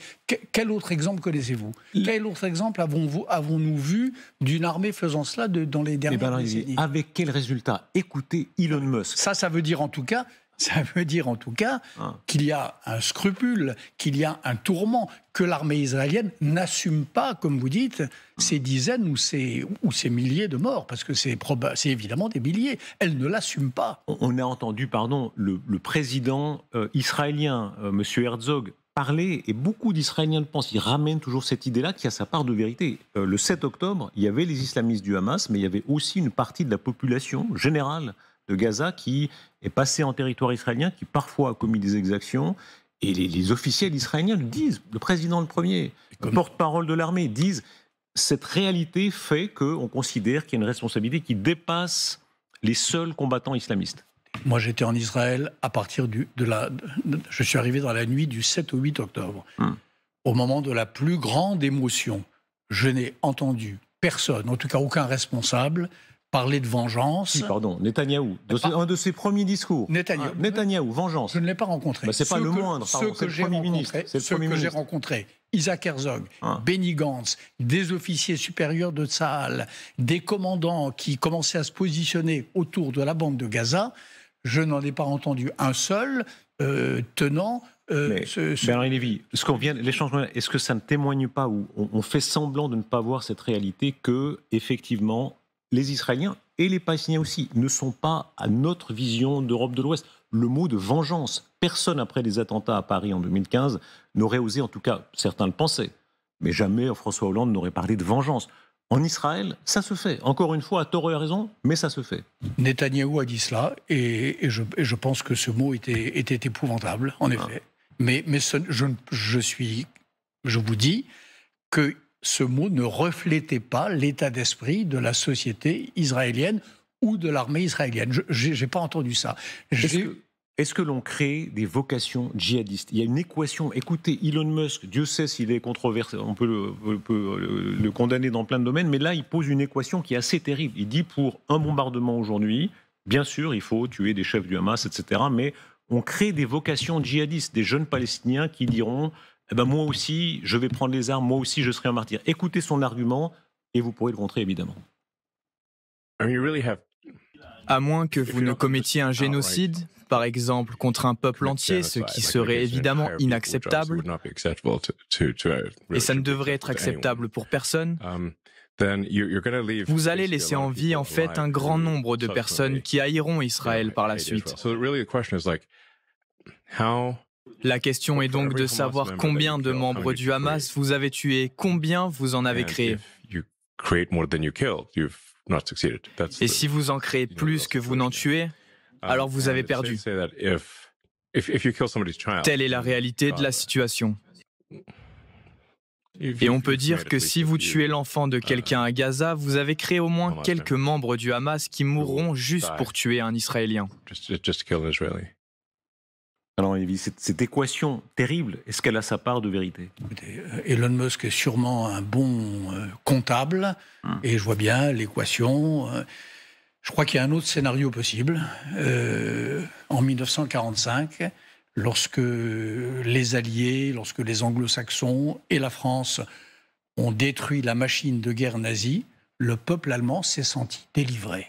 quel autre exemple connaissez-vous Quel autre exemple avons-nous avons vu d'une armée faisant cela dans les eh ben dernières Avec quel résultat Écoutez Elon Musk. Ça, ça veut dire en tout cas ça veut dire en tout cas ah. qu'il y a un scrupule, qu'il y a un tourment, que l'armée israélienne n'assume pas, comme vous dites, ah. ces dizaines ou ces, ou ces milliers de morts, parce que c'est évidemment des milliers. Elle ne l'assume pas. On a entendu, pardon, le, président euh, israélien, euh, M. Herzog, parler, et beaucoup d'Israéliens le pensent, ils ramènent toujours cette idée-là qui a sa part de vérité. Euh, le 7 octobre, il y avait les islamistes du Hamas, mais il y avait aussi une partie de la population générale de Gaza qui est passé en territoire israélien, qui parfois a commis des exactions. Et les, officiels israéliens le disent, le président le premier, le porte-parole de l'armée disent, cette réalité fait qu'on considère qu'il y a une responsabilité qui dépasse les seuls combattants islamistes. Moi, j'étais en Israël à partir du, de la. je suis arrivé dans la nuit du 7 au 8 octobre, hmm. au moment de la plus grande émotion. Je n'ai entendu personne, en tout cas aucun responsable, parler de vengeance. Oui, pardon, Netanyahu. un de ses premiers discours. Ah, Netanyahou. vengeance. Je ne l'ai pas rencontré. c'est pas le moindre, c'est le que j'ai rencontré, Isaac Herzog, ah. Benny Gantz, des officiers supérieurs de Tsahal, des commandants qui commençaient à se positionner autour de la bande de Gaza, je n'en ai pas entendu un seul euh, tenant euh, mais, ce, qu'on vient, est-ce que ça ne témoigne pas ou on, on, fait semblant de ne pas voir cette réalité que effectivement les Israéliens et les Palestiniens aussi ne sont pas à notre vision d'Europe de l'Ouest. Le mot de vengeance, personne après les attentats à Paris en 2015 n'aurait osé, en tout cas certains le pensaient, mais jamais François Hollande n'aurait parlé de vengeance. En Israël, ça se fait. Encore une fois, à tort et à raison, mais ça se fait. Netanyahou a dit cela, et, je, pense que ce mot était, épouvantable, en ah. effet. Mais, je, suis, je vous dis que ce mot ne reflétait pas l'état d'esprit de la société israélienne ou de l'armée israélienne. Je n'ai pas entendu ça. Est-ce que l'on crée des vocations djihadistes Il y a une équation. Écoutez, Elon Musk, Dieu sait s'il est controversé, on peut, le, peut le, condamner dans plein de domaines, mais là, il pose une équation qui est assez terrible. Il dit pour un bombardement aujourd'hui, bien sûr, il faut tuer des chefs du Hamas, etc., mais on crée des vocations djihadistes, des jeunes Palestiniens qui diront eh ben moi aussi, je vais prendre les armes, moi aussi, je serai un martyr. Écoutez son argument et vous pourrez le contrer, évidemment. À moins que vous ne commettiez un génocide, par exemple contre un peuple entier, ce qui serait évidemment inacceptable, uh, et ça ne devrait être acceptable pour personne, um, vous allez laisser en vie en fait un grand nombre de personnes qui haïront Israël par la suite. La question est donc de savoir combien de membres du Hamas vous avez tués, combien vous en avez créé. Et si vous en créez plus que vous n'en tuez, alors vous um, avez perdu. Telle est la réalité de la uh, situation. Et on peut dire que si vous tuez l'enfant de uh, quelqu'un à Gaza, vous avez créé au moins quelques membres du Hamas qui mourront juste pour tuer un Israélien. Alors, cette, cette équation terrible, est-ce qu'elle a sa part de vérité Elon Musk est sûrement un bon euh, comptable, hum. et je vois bien l'équation. Euh, je crois qu'il y a un autre scénario possible. Euh, en 1945, lorsque les Alliés, lorsque les Anglo-Saxons et la France ont détruit la machine de guerre nazie, le peuple allemand s'est senti délivré.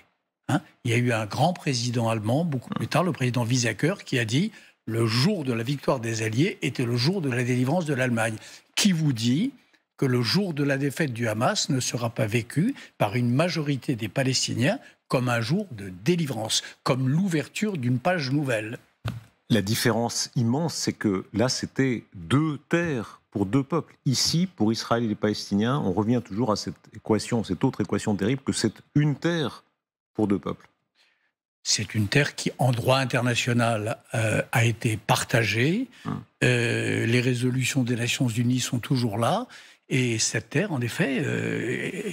Hein. Il y a eu un grand président allemand, beaucoup plus hum. tard, le président Wiesacker, qui a dit le jour de la victoire des Alliés était le jour de la délivrance de l'Allemagne. Qui vous dit que le jour de la défaite du Hamas ne sera pas vécu par une majorité des Palestiniens comme un jour de délivrance, comme l'ouverture d'une page nouvelle la différence immense, c'est que là, c'était deux terres pour deux peuples. Ici, pour Israël et les Palestiniens, on revient toujours à cette équation, cette autre équation terrible, que c'est une terre pour deux peuples c'est une terre qui, en droit international, euh, a été partagée. Hum. Euh, les résolutions des Nations Unies sont toujours là. Et cette terre, en effet, euh,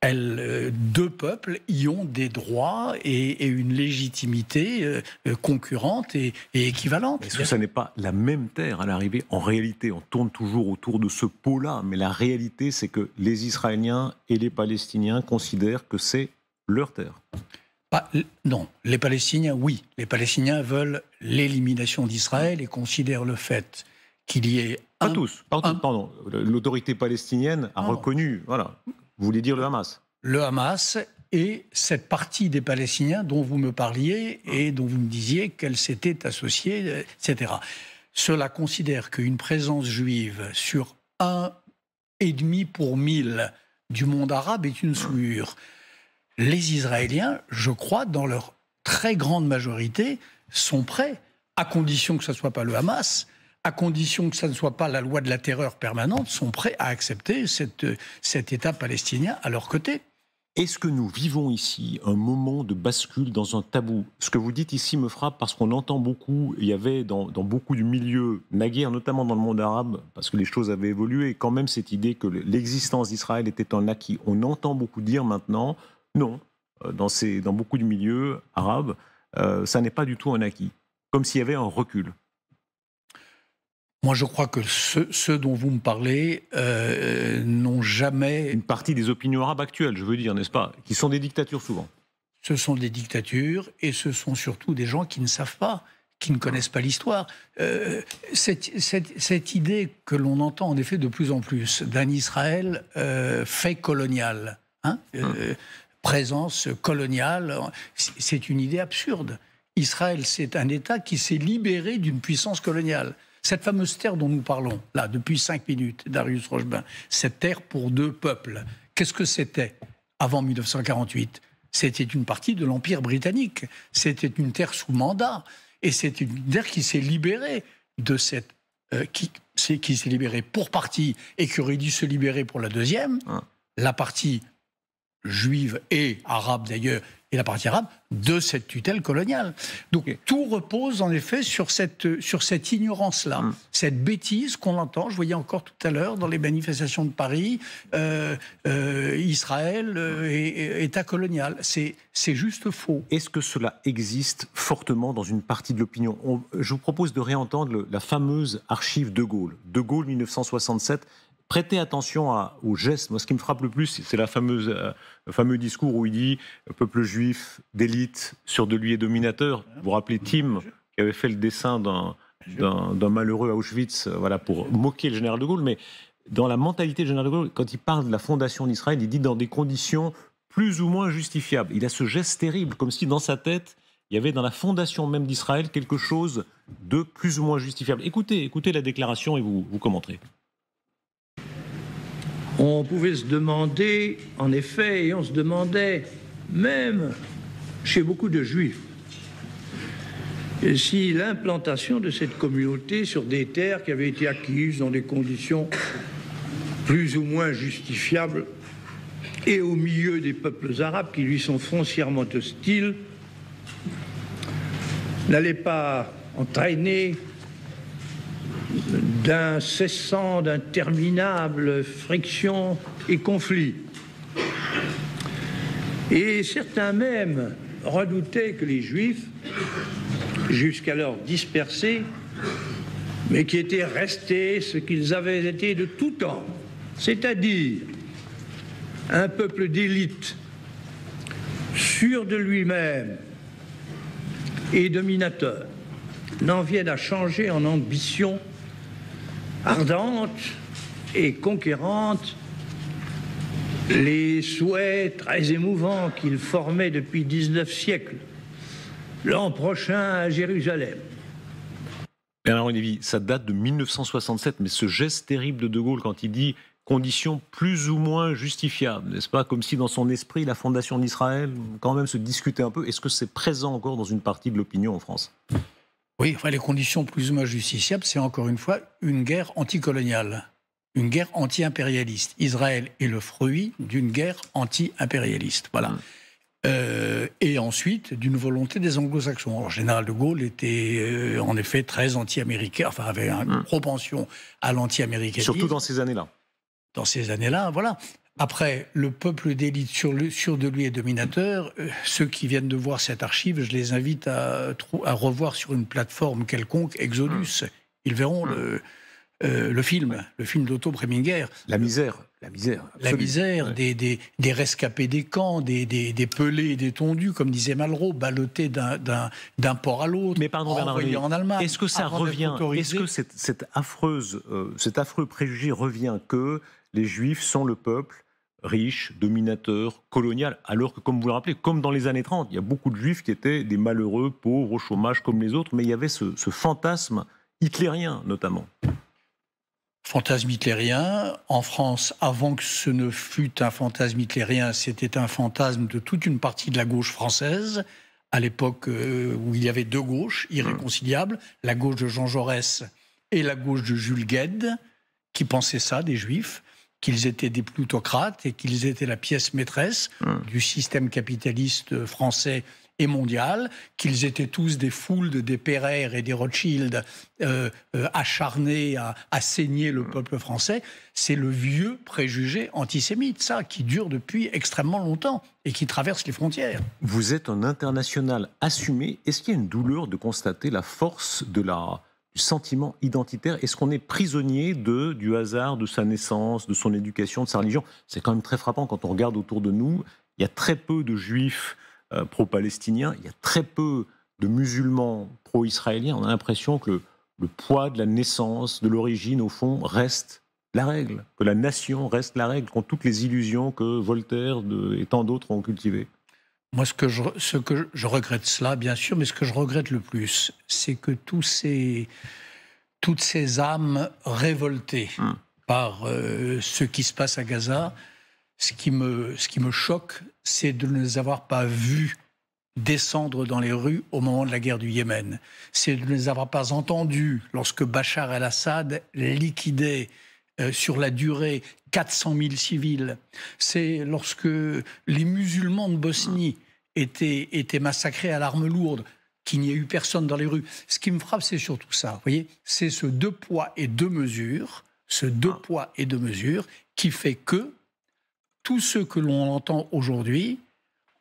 elle, deux peuples y ont des droits et, une légitimité concurrente et, équivalente. Est-ce que ce n'est pas la même terre à l'arrivée En réalité, on tourne toujours autour de ce pot-là. Mais la réalité, c'est que les Israéliens et les Palestiniens considèrent que c'est leur terre non, les Palestiniens, oui. Les Palestiniens veulent l'élimination d'Israël et considèrent le fait qu'il y ait... Pas tous, pardon. L'autorité palestinienne a reconnu, voilà. Vous voulez dire le Hamas Le Hamas et cette partie des Palestiniens dont vous me parliez et dont vous me disiez qu'elle s'était associée, etc. Cela considère qu'une présence juive sur un et demi pour mille du monde arabe est une souillure les Israéliens, je crois, dans leur très grande majorité, sont prêts, à condition que ce ne soit pas le Hamas, à condition que ce ne soit pas la loi de la terreur permanente, sont prêts à accepter cette, cet État palestinien à leur côté. Est-ce que nous vivons ici un moment de bascule dans un tabou Ce que vous dites ici me frappe parce qu'on entend beaucoup, il y avait dans, beaucoup du milieu naguère notamment dans le monde arabe, parce que les choses avaient évolué, quand même cette idée que l'existence d'Israël était un acquis. On entend beaucoup dire maintenant non. Euh, dans, beaucoup de milieux arabes, euh, ça n'est pas du tout un acquis. Comme s'il y avait un recul. Moi, je crois que ceux, dont vous me parlez euh, n'ont jamais. Une partie des opinions arabes actuelles, je veux dire, n'est-ce pas Qui sont des dictatures souvent. Ce sont des dictatures et ce sont surtout des gens qui ne savent pas, qui ne connaissent pas l'histoire. cette, idée que l'on entend en effet de plus en plus d'un Israël fait colonial. Hein hum présence coloniale. C'est une idée absurde. Israël, c'est un État qui s'est libéré d'une puissance coloniale. Cette fameuse terre dont nous parlons, là, depuis cinq minutes, Darius Rochebin, cette terre pour deux peuples, qu'est-ce que c'était avant 1948 C'était une partie de l'Empire britannique. C'était une terre sous mandat. Et c'est une terre qui s'est libérée de cette. Euh, qui, qui s'est libérée pour partie et qui aurait dû se libérer pour la deuxième. Ah. La partie juive et arabe d'ailleurs, et la partie arabe, de cette tutelle coloniale. Donc tout repose en effet sur cette, sur cette ignorance-là, hmm. cette bêtise qu'on entend, je voyais encore tout à l'heure dans les manifestations de Paris, euh, euh, Israël euh, hmm. et, État colonial. C'est juste faux. Est-ce que cela existe fortement dans une partie de l'opinion Je vous propose de réentendre la fameuse archive de Gaulle. De Gaulle 1967, prêtez attention à, aux gestes. Moi, ce qui me frappe le plus, c'est la fameuse, euh, le fameux discours où il dit euh, peuple juif d'élite, sur de lui est dominateur. Vous vous rappelez Tim, qui avait fait le dessin d'un malheureux à Auschwitz euh, voilà, pour moquer le général de Gaulle, mais dans la mentalité du général de Gaulle, quand il parle de la fondation d'Israël, il dit dans des conditions plus ou moins justifiables. Il a ce geste terrible, comme si dans sa tête, il y avait dans la fondation même d'Israël quelque chose de plus ou moins justifiable. Écoutez, écoutez la déclaration et vous, vous commenterez. On pouvait se demander, en effet, et on se demandait, même chez beaucoup de juifs, si l'implantation de cette communauté sur des terres qui avaient été acquises dans des conditions plus ou moins justifiables et au milieu des peuples arabes qui lui sont foncièrement hostiles, n'allait pas entraîner d'incessants, d'interminables frictions et conflits. Et certains même redoutaient que les Juifs, jusqu'alors dispersés, mais qui étaient restés ce qu'ils avaient été de tout temps, c'est-à-dire un peuple d'élite, sûr de lui-même et dominateur, n'en viennent à changer en ambition ardente et conquérante les souhaits très émouvants qu'il formait depuis 19 siècles l'an prochain à Jérusalem. Bernard Lévy, ça date de 1967, mais ce geste terrible de De Gaulle quand il dit conditions plus ou moins justifiables, n'est-ce pas Comme si dans son esprit, la fondation d'Israël, quand même, se discutait un peu. Est-ce que c'est présent encore dans une partie de l'opinion en France oui, enfin, les conditions plus ou moins justiciables, c'est encore une fois une guerre anticoloniale, une guerre anti-impérialiste. Israël est le fruit d'une guerre anti-impérialiste. Voilà. Mmh. Euh, et ensuite, d'une volonté des anglo-saxons. Le général de Gaulle était euh, en effet très anti-américain, enfin avait une mmh. propension à l'anti-américanisme. Surtout dans ces années-là dans ces années-là, voilà. Après, le peuple d'élite sur, sur de lui est dominateur. Euh, ceux qui viennent de voir cette archive, je les invite à, à revoir sur une plateforme quelconque Exodus. Hmm. Ils verront hmm. le, euh, le film, le film d'Otto Preminger. La misère. La misère. La misère des, des, rescapés des camps, des, des, pelés et des tondus, comme disait Malraux, ballottés d'un port à l'autre. Mais pardon, Bernard, en Allemagne. Est-ce que ça revient Est-ce que cette, affreuse, euh, cet affreux préjugé revient que les Juifs sont le peuple riche, dominateur, colonial, alors que, comme vous le rappelez, comme dans les années 30, il y a beaucoup de juifs qui étaient des malheureux, pauvres, au chômage comme les autres, mais il y avait ce, fantasme hitlérien notamment. Fantasme hitlérien, en France, avant que ce ne fût un fantasme hitlérien, c'était un fantasme de toute une partie de la gauche française, à l'époque euh, où il y avait deux gauches irréconciliables, la gauche de Jean Jaurès et la gauche de Jules Gued, qui pensaient ça des juifs, qu'ils étaient des plutocrates et qu'ils étaient la pièce maîtresse mmh. du système capitaliste français et mondial, qu'ils étaient tous des foules des Pereire et des Rothschild euh, euh, acharnés à, à, saigner le mmh. peuple français, c'est le vieux préjugé antisémite, ça, qui dure depuis extrêmement longtemps et qui traverse les frontières. Vous êtes un international assumé. Est-ce qu'il y a une douleur de constater la force de la du sentiment identitaire Est-ce qu'on est prisonnier de, du hasard de sa naissance, de son éducation, de sa religion C'est quand même très frappant quand on regarde autour de nous. Il y a très peu de juifs euh, pro-palestiniens, il y a très peu de musulmans pro-israéliens. On a l'impression que le, poids de la naissance, de l'origine, au fond, reste la règle, que la nation reste la règle, contre toutes les illusions que Voltaire et tant d'autres ont cultivées. Moi, ce que, je, regrette cela, bien sûr, mais ce que je regrette le plus, c'est que toutes ces âmes révoltées hum. par euh, ce qui se passe à Gaza, ce qui me, ce qui me choque, c'est de ne les avoir pas vues descendre dans les rues au moment de la guerre du Yémen. C'est de ne les avoir pas entendues lorsque Bachar el-Assad liquidait euh, sur la durée 400 000 civils. C'est lorsque les musulmans de Bosnie étaient, massacrés à l'arme lourde, qu'il n'y a eu personne dans les rues. Ce qui me frappe, c'est surtout ça. Vous voyez, c'est ce deux poids et deux mesures, ce deux ah. poids et deux mesures, qui fait que tous ceux que l'on entend aujourd'hui,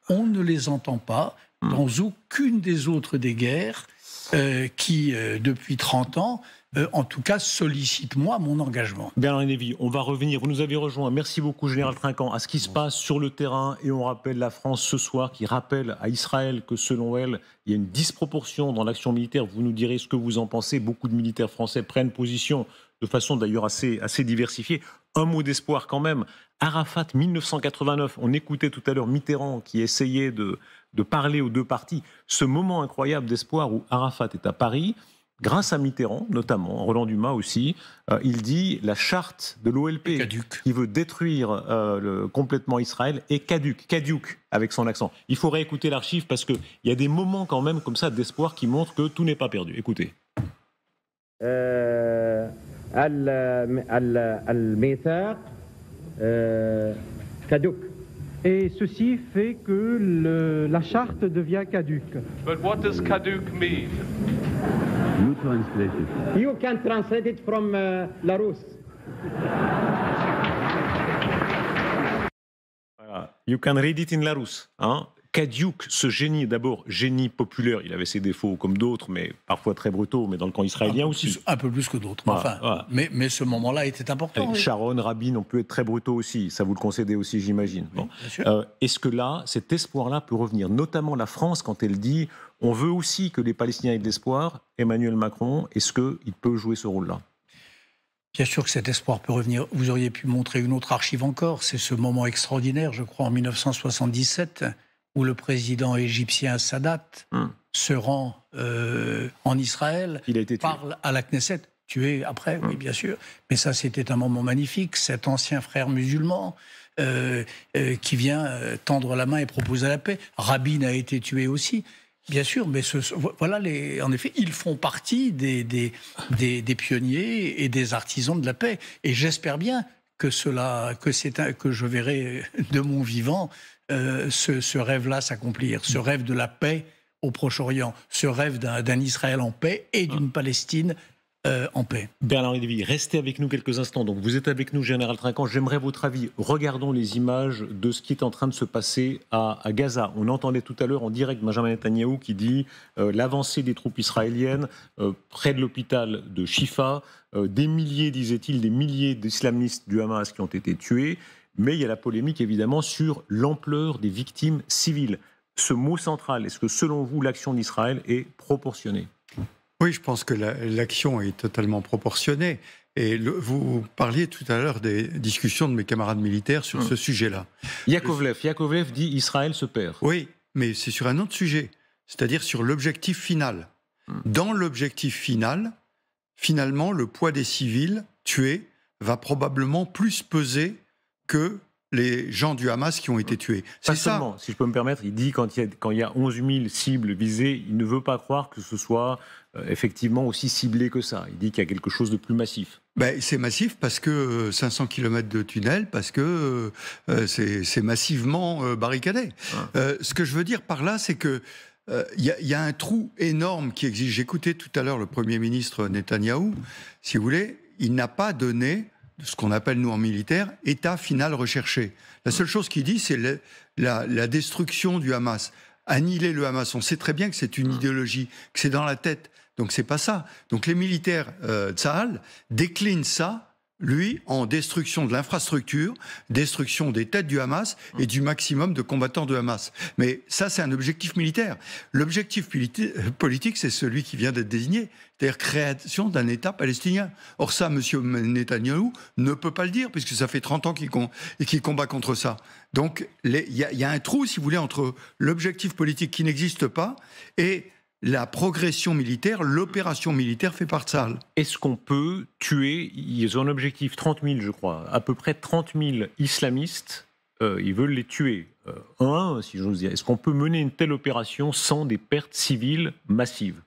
on ne les entend pas hmm. dans aucune des autres des guerres euh, qui, euh, depuis 30 ans, euh, en tout cas, sollicite-moi mon engagement. Bernard Lévy, on va revenir. Vous nous avez rejoint. Merci beaucoup, Général Trinquant, à ce qui se passe sur le terrain. Et on rappelle la France ce soir qui rappelle à Israël que, selon elle, il y a une disproportion dans l'action militaire. Vous nous direz ce que vous en pensez. Beaucoup de militaires français prennent position de façon d'ailleurs assez, assez diversifiée. Un mot d'espoir quand même. Arafat, 1989, on écoutait tout à l'heure Mitterrand qui essayait de, de parler aux deux parties. Ce moment incroyable d'espoir où Arafat est à Paris, grâce à Mitterrand notamment, Roland Dumas aussi, euh, il dit la charte de l'OLP qui veut détruire euh, complètement Israël est caduque, caduque avec son accent. Il faut réécouter l'archive parce qu'il y a des moments quand même comme ça d'espoir qui montrent que tout n'est pas perdu. Écoutez. Euh, al, caduque. Et ceci fait que le, la charte devient caduque. But what does caduque mean? You translate it. You can translate it from uh, la Larousse. You can read it in Larousse. Hein? Kadiouk, ce génie, d'abord génie populaire, il avait ses défauts comme d'autres, mais parfois très brutaux, mais dans le camp israélien aussi. un peu plus que d'autres, enfin. Mais, ce moment-là était important. Sharon, Rabin ont pu être très brutaux aussi, ça vous le concédez aussi, j'imagine. Euh, est-ce que là, cet espoir-là peut revenir Notamment la France, quand elle dit on veut aussi que les Palestiniens aient de l'espoir, Emmanuel Macron, est-ce qu'il peut jouer ce rôle-là Bien sûr que cet espoir peut revenir. Vous auriez pu montrer une autre archive encore. C'est ce moment extraordinaire, je crois, en 1977, où le président égyptien Sadat hmm. se rend euh, en Israël, parle à la Knesset, tué après, oui hmm. bien sûr, mais ça c'était un moment magnifique, cet ancien frère musulman euh, euh, qui vient tendre la main et proposer la paix. Rabin a été tué aussi. Bien sûr, mais voilà, les, en effet, ils font partie des, pionniers et des artisans de la paix. Et j'espère bien que cela, que c'est que je verrai de mon vivant euh, ce, rêve-là s'accomplir, ce mm. rêve de la paix au Proche-Orient, ce rêve d'un Israël en paix et d'une mm. Palestine euh, en paix. Bernard Lévy, restez avec nous quelques instants. Donc, vous êtes avec nous, Général Trinquant. J'aimerais votre avis. Regardons les images de ce qui est en train de se passer à, Gaza. On entendait tout à l'heure en direct Benjamin Netanyahou qui dit euh, l'avancée des troupes israéliennes près de l'hôpital de Shifa. des milliers, disait-il, des milliers d'islamistes du Hamas qui ont été tués. Mais il y a la polémique évidemment sur l'ampleur des victimes civiles. Ce mot central, est-ce que selon vous l'action d'Israël est proportionnée Oui, je pense que l'action est totalement proportionnée. Et vous parliez tout à l'heure des discussions de mes camarades militaires sur hum. ce sujet-là. Yakovlev, Yakovlev dit Israël se perd. Oui, mais c'est sur un autre sujet, c'est-à-dire sur l'objectif final. Hum. Dans l'objectif final, finalement, le poids des civils tués va probablement plus peser que les gens du Hamas qui ont été tués. C'est ça. si je peux me permettre, il dit quand il, y a, quand il y a 11 000 cibles visées, il ne veut pas croire que ce soit euh, effectivement aussi ciblé que ça. Il dit qu'il y a quelque chose de plus massif. Ben, c'est massif parce que 500 euh, km de tunnel, parce que euh, c'est massivement barricadé. Ah. ce que je veux dire par là, c'est que il y, y, a un trou énorme qui existe. J'écoutais tout à l'heure le Premier ministre Netanyahou. Si vous voulez, il n'a pas donné ce qu'on appelle, nous, en militaire, état final recherché. La seule chose qu'il dit, c'est la, destruction du Hamas. Annihiler le Hamas. On sait très bien que c'est une idéologie, que c'est dans la tête. Donc c'est pas ça. Donc les militaires euh, Tsahal déclinent ça lui, en destruction de l'infrastructure, destruction des têtes du Hamas et du maximum de combattants de Hamas. Mais ça, c'est un objectif militaire. L'objectif politique, c'est celui qui vient d'être désigné, c'est-à-dire création d'un État palestinien. Or ça, M. Netanyahou ne peut pas le dire, puisque ça fait 30 ans qu'il combat contre ça. Donc, il y, a un trou, si vous voulez, entre l'objectif politique qui n'existe pas et la progression militaire, l'opération militaire fait par de Est-ce qu'on peut tuer, ils ont un objectif 30 000 je crois, à peu près 30 000 islamistes, euh, ils veulent les tuer. Euh, un, si j'ose dire, est-ce qu'on peut mener une telle opération sans des pertes civiles massives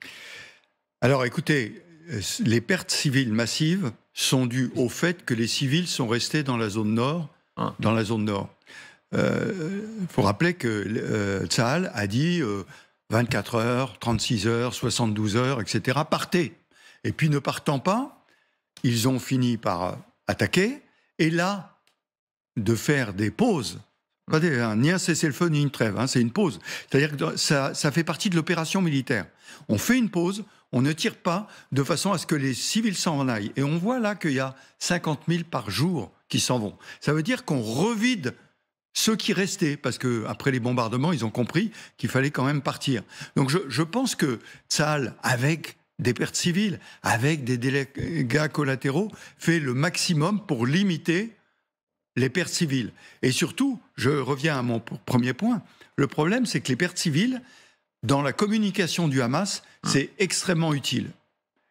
Alors écoutez, euh, les pertes civiles massives sont dues au fait que les civils sont restés dans la zone nord. Ah. dans la zone nord. Il faut rappeler que euh, a dit 24 heures, 36 heures, 72 heures, etc. Partez. Et puis ne partant pas, ils ont fini par euh, attaquer. Et là, de faire des pauses. Pas hein, ni un cessez-le-feu, ni une trêve, hein, c'est une pause. C'est-à-dire que ça, ça fait partie de l'opération militaire. On fait une pause, on ne tire pas de façon à ce que les civils s'en aillent. Et on voit là qu'il y a 50 000 par jour qui s'en vont. Ça veut dire qu'on revide ceux qui restaient, parce que après les bombardements, ils ont compris qu'il fallait quand même partir. Donc je, pense que Tsahal, avec des pertes civiles, avec des dégâts collatéraux, fait le maximum pour limiter les pertes civiles. Et surtout, je reviens à mon premier point, le problème c'est que les pertes civiles, dans la communication du Hamas, hum. c'est extrêmement utile.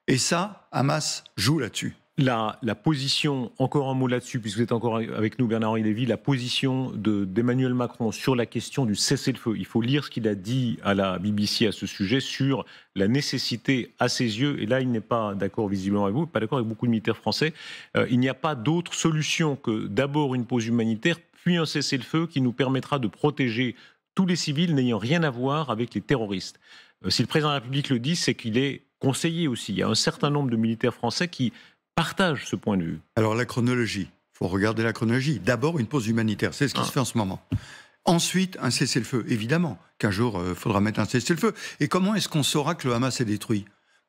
Et ça, Hamas joue là-dessus la, position, encore un mot là-dessus, puisque vous êtes encore avec nous, Bernard-Henri Lévy, la position d'Emmanuel Macron sur la question du cessez-le-feu. Il faut lire ce qu'il a dit à la BBC à ce sujet sur la nécessité, à ses yeux, et là il n'est pas d'accord visiblement avec vous, pas d'accord avec beaucoup de militaires français, euh, il n'y a pas d'autre solution que d'abord une pause humanitaire, puis un cessez-le-feu qui nous permettra de protéger tous les civils n'ayant rien à voir avec les terroristes. Euh, si le président de la République le dit, c'est qu'il est conseillé aussi. Il y a un certain nombre de militaires français qui partage ce point de vue. Alors la chronologie, il faut regarder la chronologie. D'abord une pause humanitaire, c'est ce qui ah. se fait en ce moment. Ensuite, un cessez-le-feu, évidemment, qu'un jour, il euh, faudra mettre un cessez-le-feu. Et comment est-ce qu'on saura que le Hamas est détruit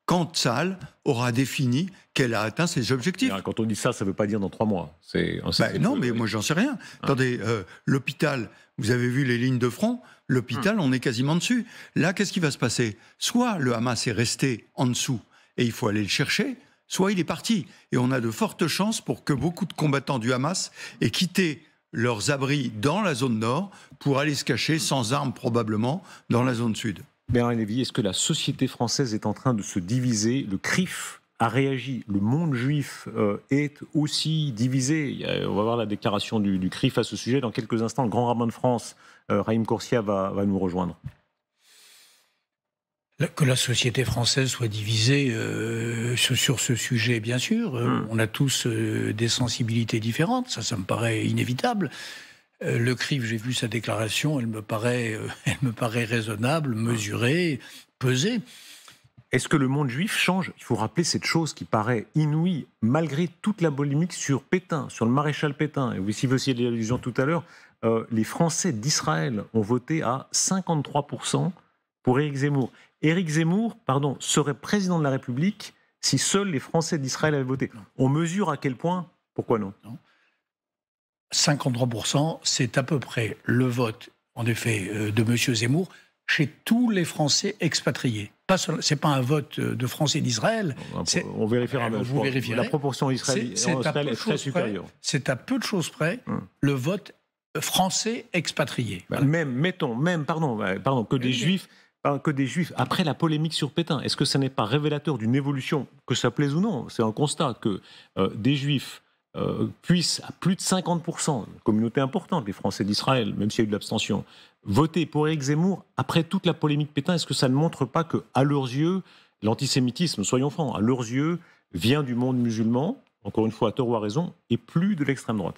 quand Tsal aura défini qu'elle a atteint ses objectifs. Eh quand on dit ça, ça ne veut pas dire dans trois mois. C'est, ben, non, mais moi j'en sais rien. Ah. Attendez, euh, l'hôpital, vous avez vu les lignes de front, l'hôpital, ah. on est quasiment dessus. Là, qu'est-ce qui va se passer Soit le Hamas est resté en dessous et il faut aller le chercher, soit il est parti. Et on a de fortes chances pour que beaucoup de combattants du Hamas aient quitté leurs abris dans la zone nord pour aller se cacher sans armes probablement dans la zone sud. Bernard Lévy, est-ce que la société française est en train de se diviser Le CRIF a réagi. Le monde juif euh, est aussi divisé. on va voir la déclaration du, CRIF à ce sujet dans quelques instants. Le grand rabbin de France, euh, Raïm va nous rejoindre que la société française soit divisée euh, sur ce sujet, bien sûr. Euh, hum. On a tous euh, des sensibilités différentes, ça, ça me paraît inévitable. le CRIF, j'ai vu sa déclaration, elle me paraît, (laughs) elle me paraît raisonnable, mesurée, pesée. Est-ce que le monde juif change Il faut rappeler cette chose qui paraît inouïe, malgré toute la polémique sur Pétain, sur le maréchal Pétain. Et vous avez faisiez l'allusion tout à l'heure, les Français d'Israël ont voté à 53% pour Éric Zemmour. Éric Zemmour pardon, serait président de la République si seuls les Français d'Israël avaient voté. On mesure à quel point Pourquoi non, 53%, c'est à peu près le vote, en effet, euh, de M. Zemmour chez tous les Français expatriés. Ce n'est pas un vote euh, de Français d'Israël. On vérifiera. Ah, la proportion israélienne est très supérieure. C'est à peu de choses près hum. le vote euh, français expatrié. Bah, même, mettons, même, pardon, bah, pardon que des juifs que des juifs. Après la polémique sur Pétain, est-ce que ça n'est pas révélateur d'une évolution, que ça plaise ou non C'est un constat que euh, des juifs euh, puissent, à plus de 50%, communauté importante, les Français d'Israël, même s'il y a eu de l'abstention, voter pour Éric Zemmour après toute la polémique Pétain, est-ce que ça ne montre pas que, à leurs yeux, l'antisémitisme, soyons francs, à leurs yeux, vient du monde musulman, encore une fois, à tort ou à raison, et plus de l'extrême droite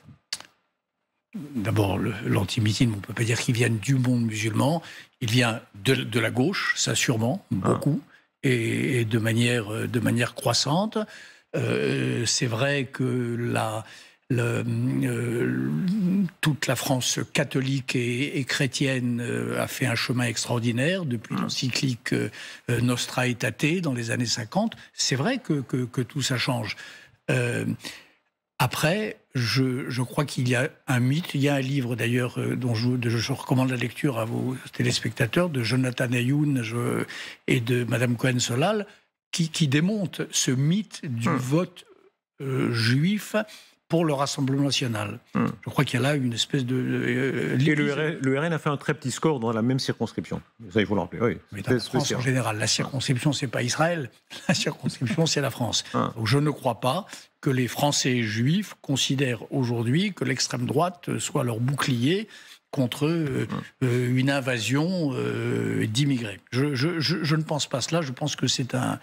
D'abord, l'antimisme, on ne peut pas dire qu'il vienne du monde musulman, il vient de, de la gauche, ça sûrement, ah. beaucoup, et, de, manière, euh, de manière croissante. Euh, c'est vrai que la, euh, toute la France catholique et, chrétienne a fait un chemin extraordinaire depuis ah. l'encyclique Nostra Aetate dans les années 50. C'est vrai que, que, que, tout ça change. Après, je, crois qu'il y a un mythe. Il y a un livre d'ailleurs euh, dont je, je, recommande la lecture à vos téléspectateurs de Jonathan Ayoun et de Madame Cohen Solal qui, qui démonte ce mythe du hmm. vote euh, juif pour le Rassemblement national. Hmm. Je crois qu'il y a là une espèce de. Euh, et le RN, a fait un très petit score dans la même circonscription. Ça, il faut le rappeler. Oui. Mais la en général, la circonscription, c'est pas Israël. (laughs) La circonscription, c'est la France. Hmm. Donc, je ne crois pas que les Français juifs considèrent aujourd'hui que l'extrême droite soit leur bouclier contre euh, mmh. euh, une invasion euh, d'immigrés. Je, ne pense pas cela, je pense que c'est un,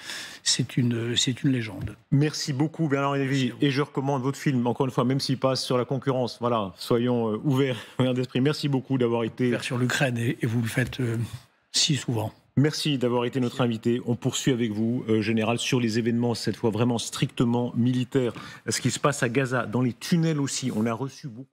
une, une légende. Merci beaucoup Bernard Lévy, et je recommande votre film, encore une fois, même s'il passe sur la concurrence, voilà, soyons (laughs) ouverts, d'esprit. Merci beaucoup d'avoir été... Sur l'Ukraine, et, vous le faites si souvent. Merci d'avoir été notre invité. On poursuit avec vous, euh, Général, sur les événements, cette fois vraiment strictement militaires, ce qui se passe à Gaza, dans les tunnels aussi. On a reçu beaucoup.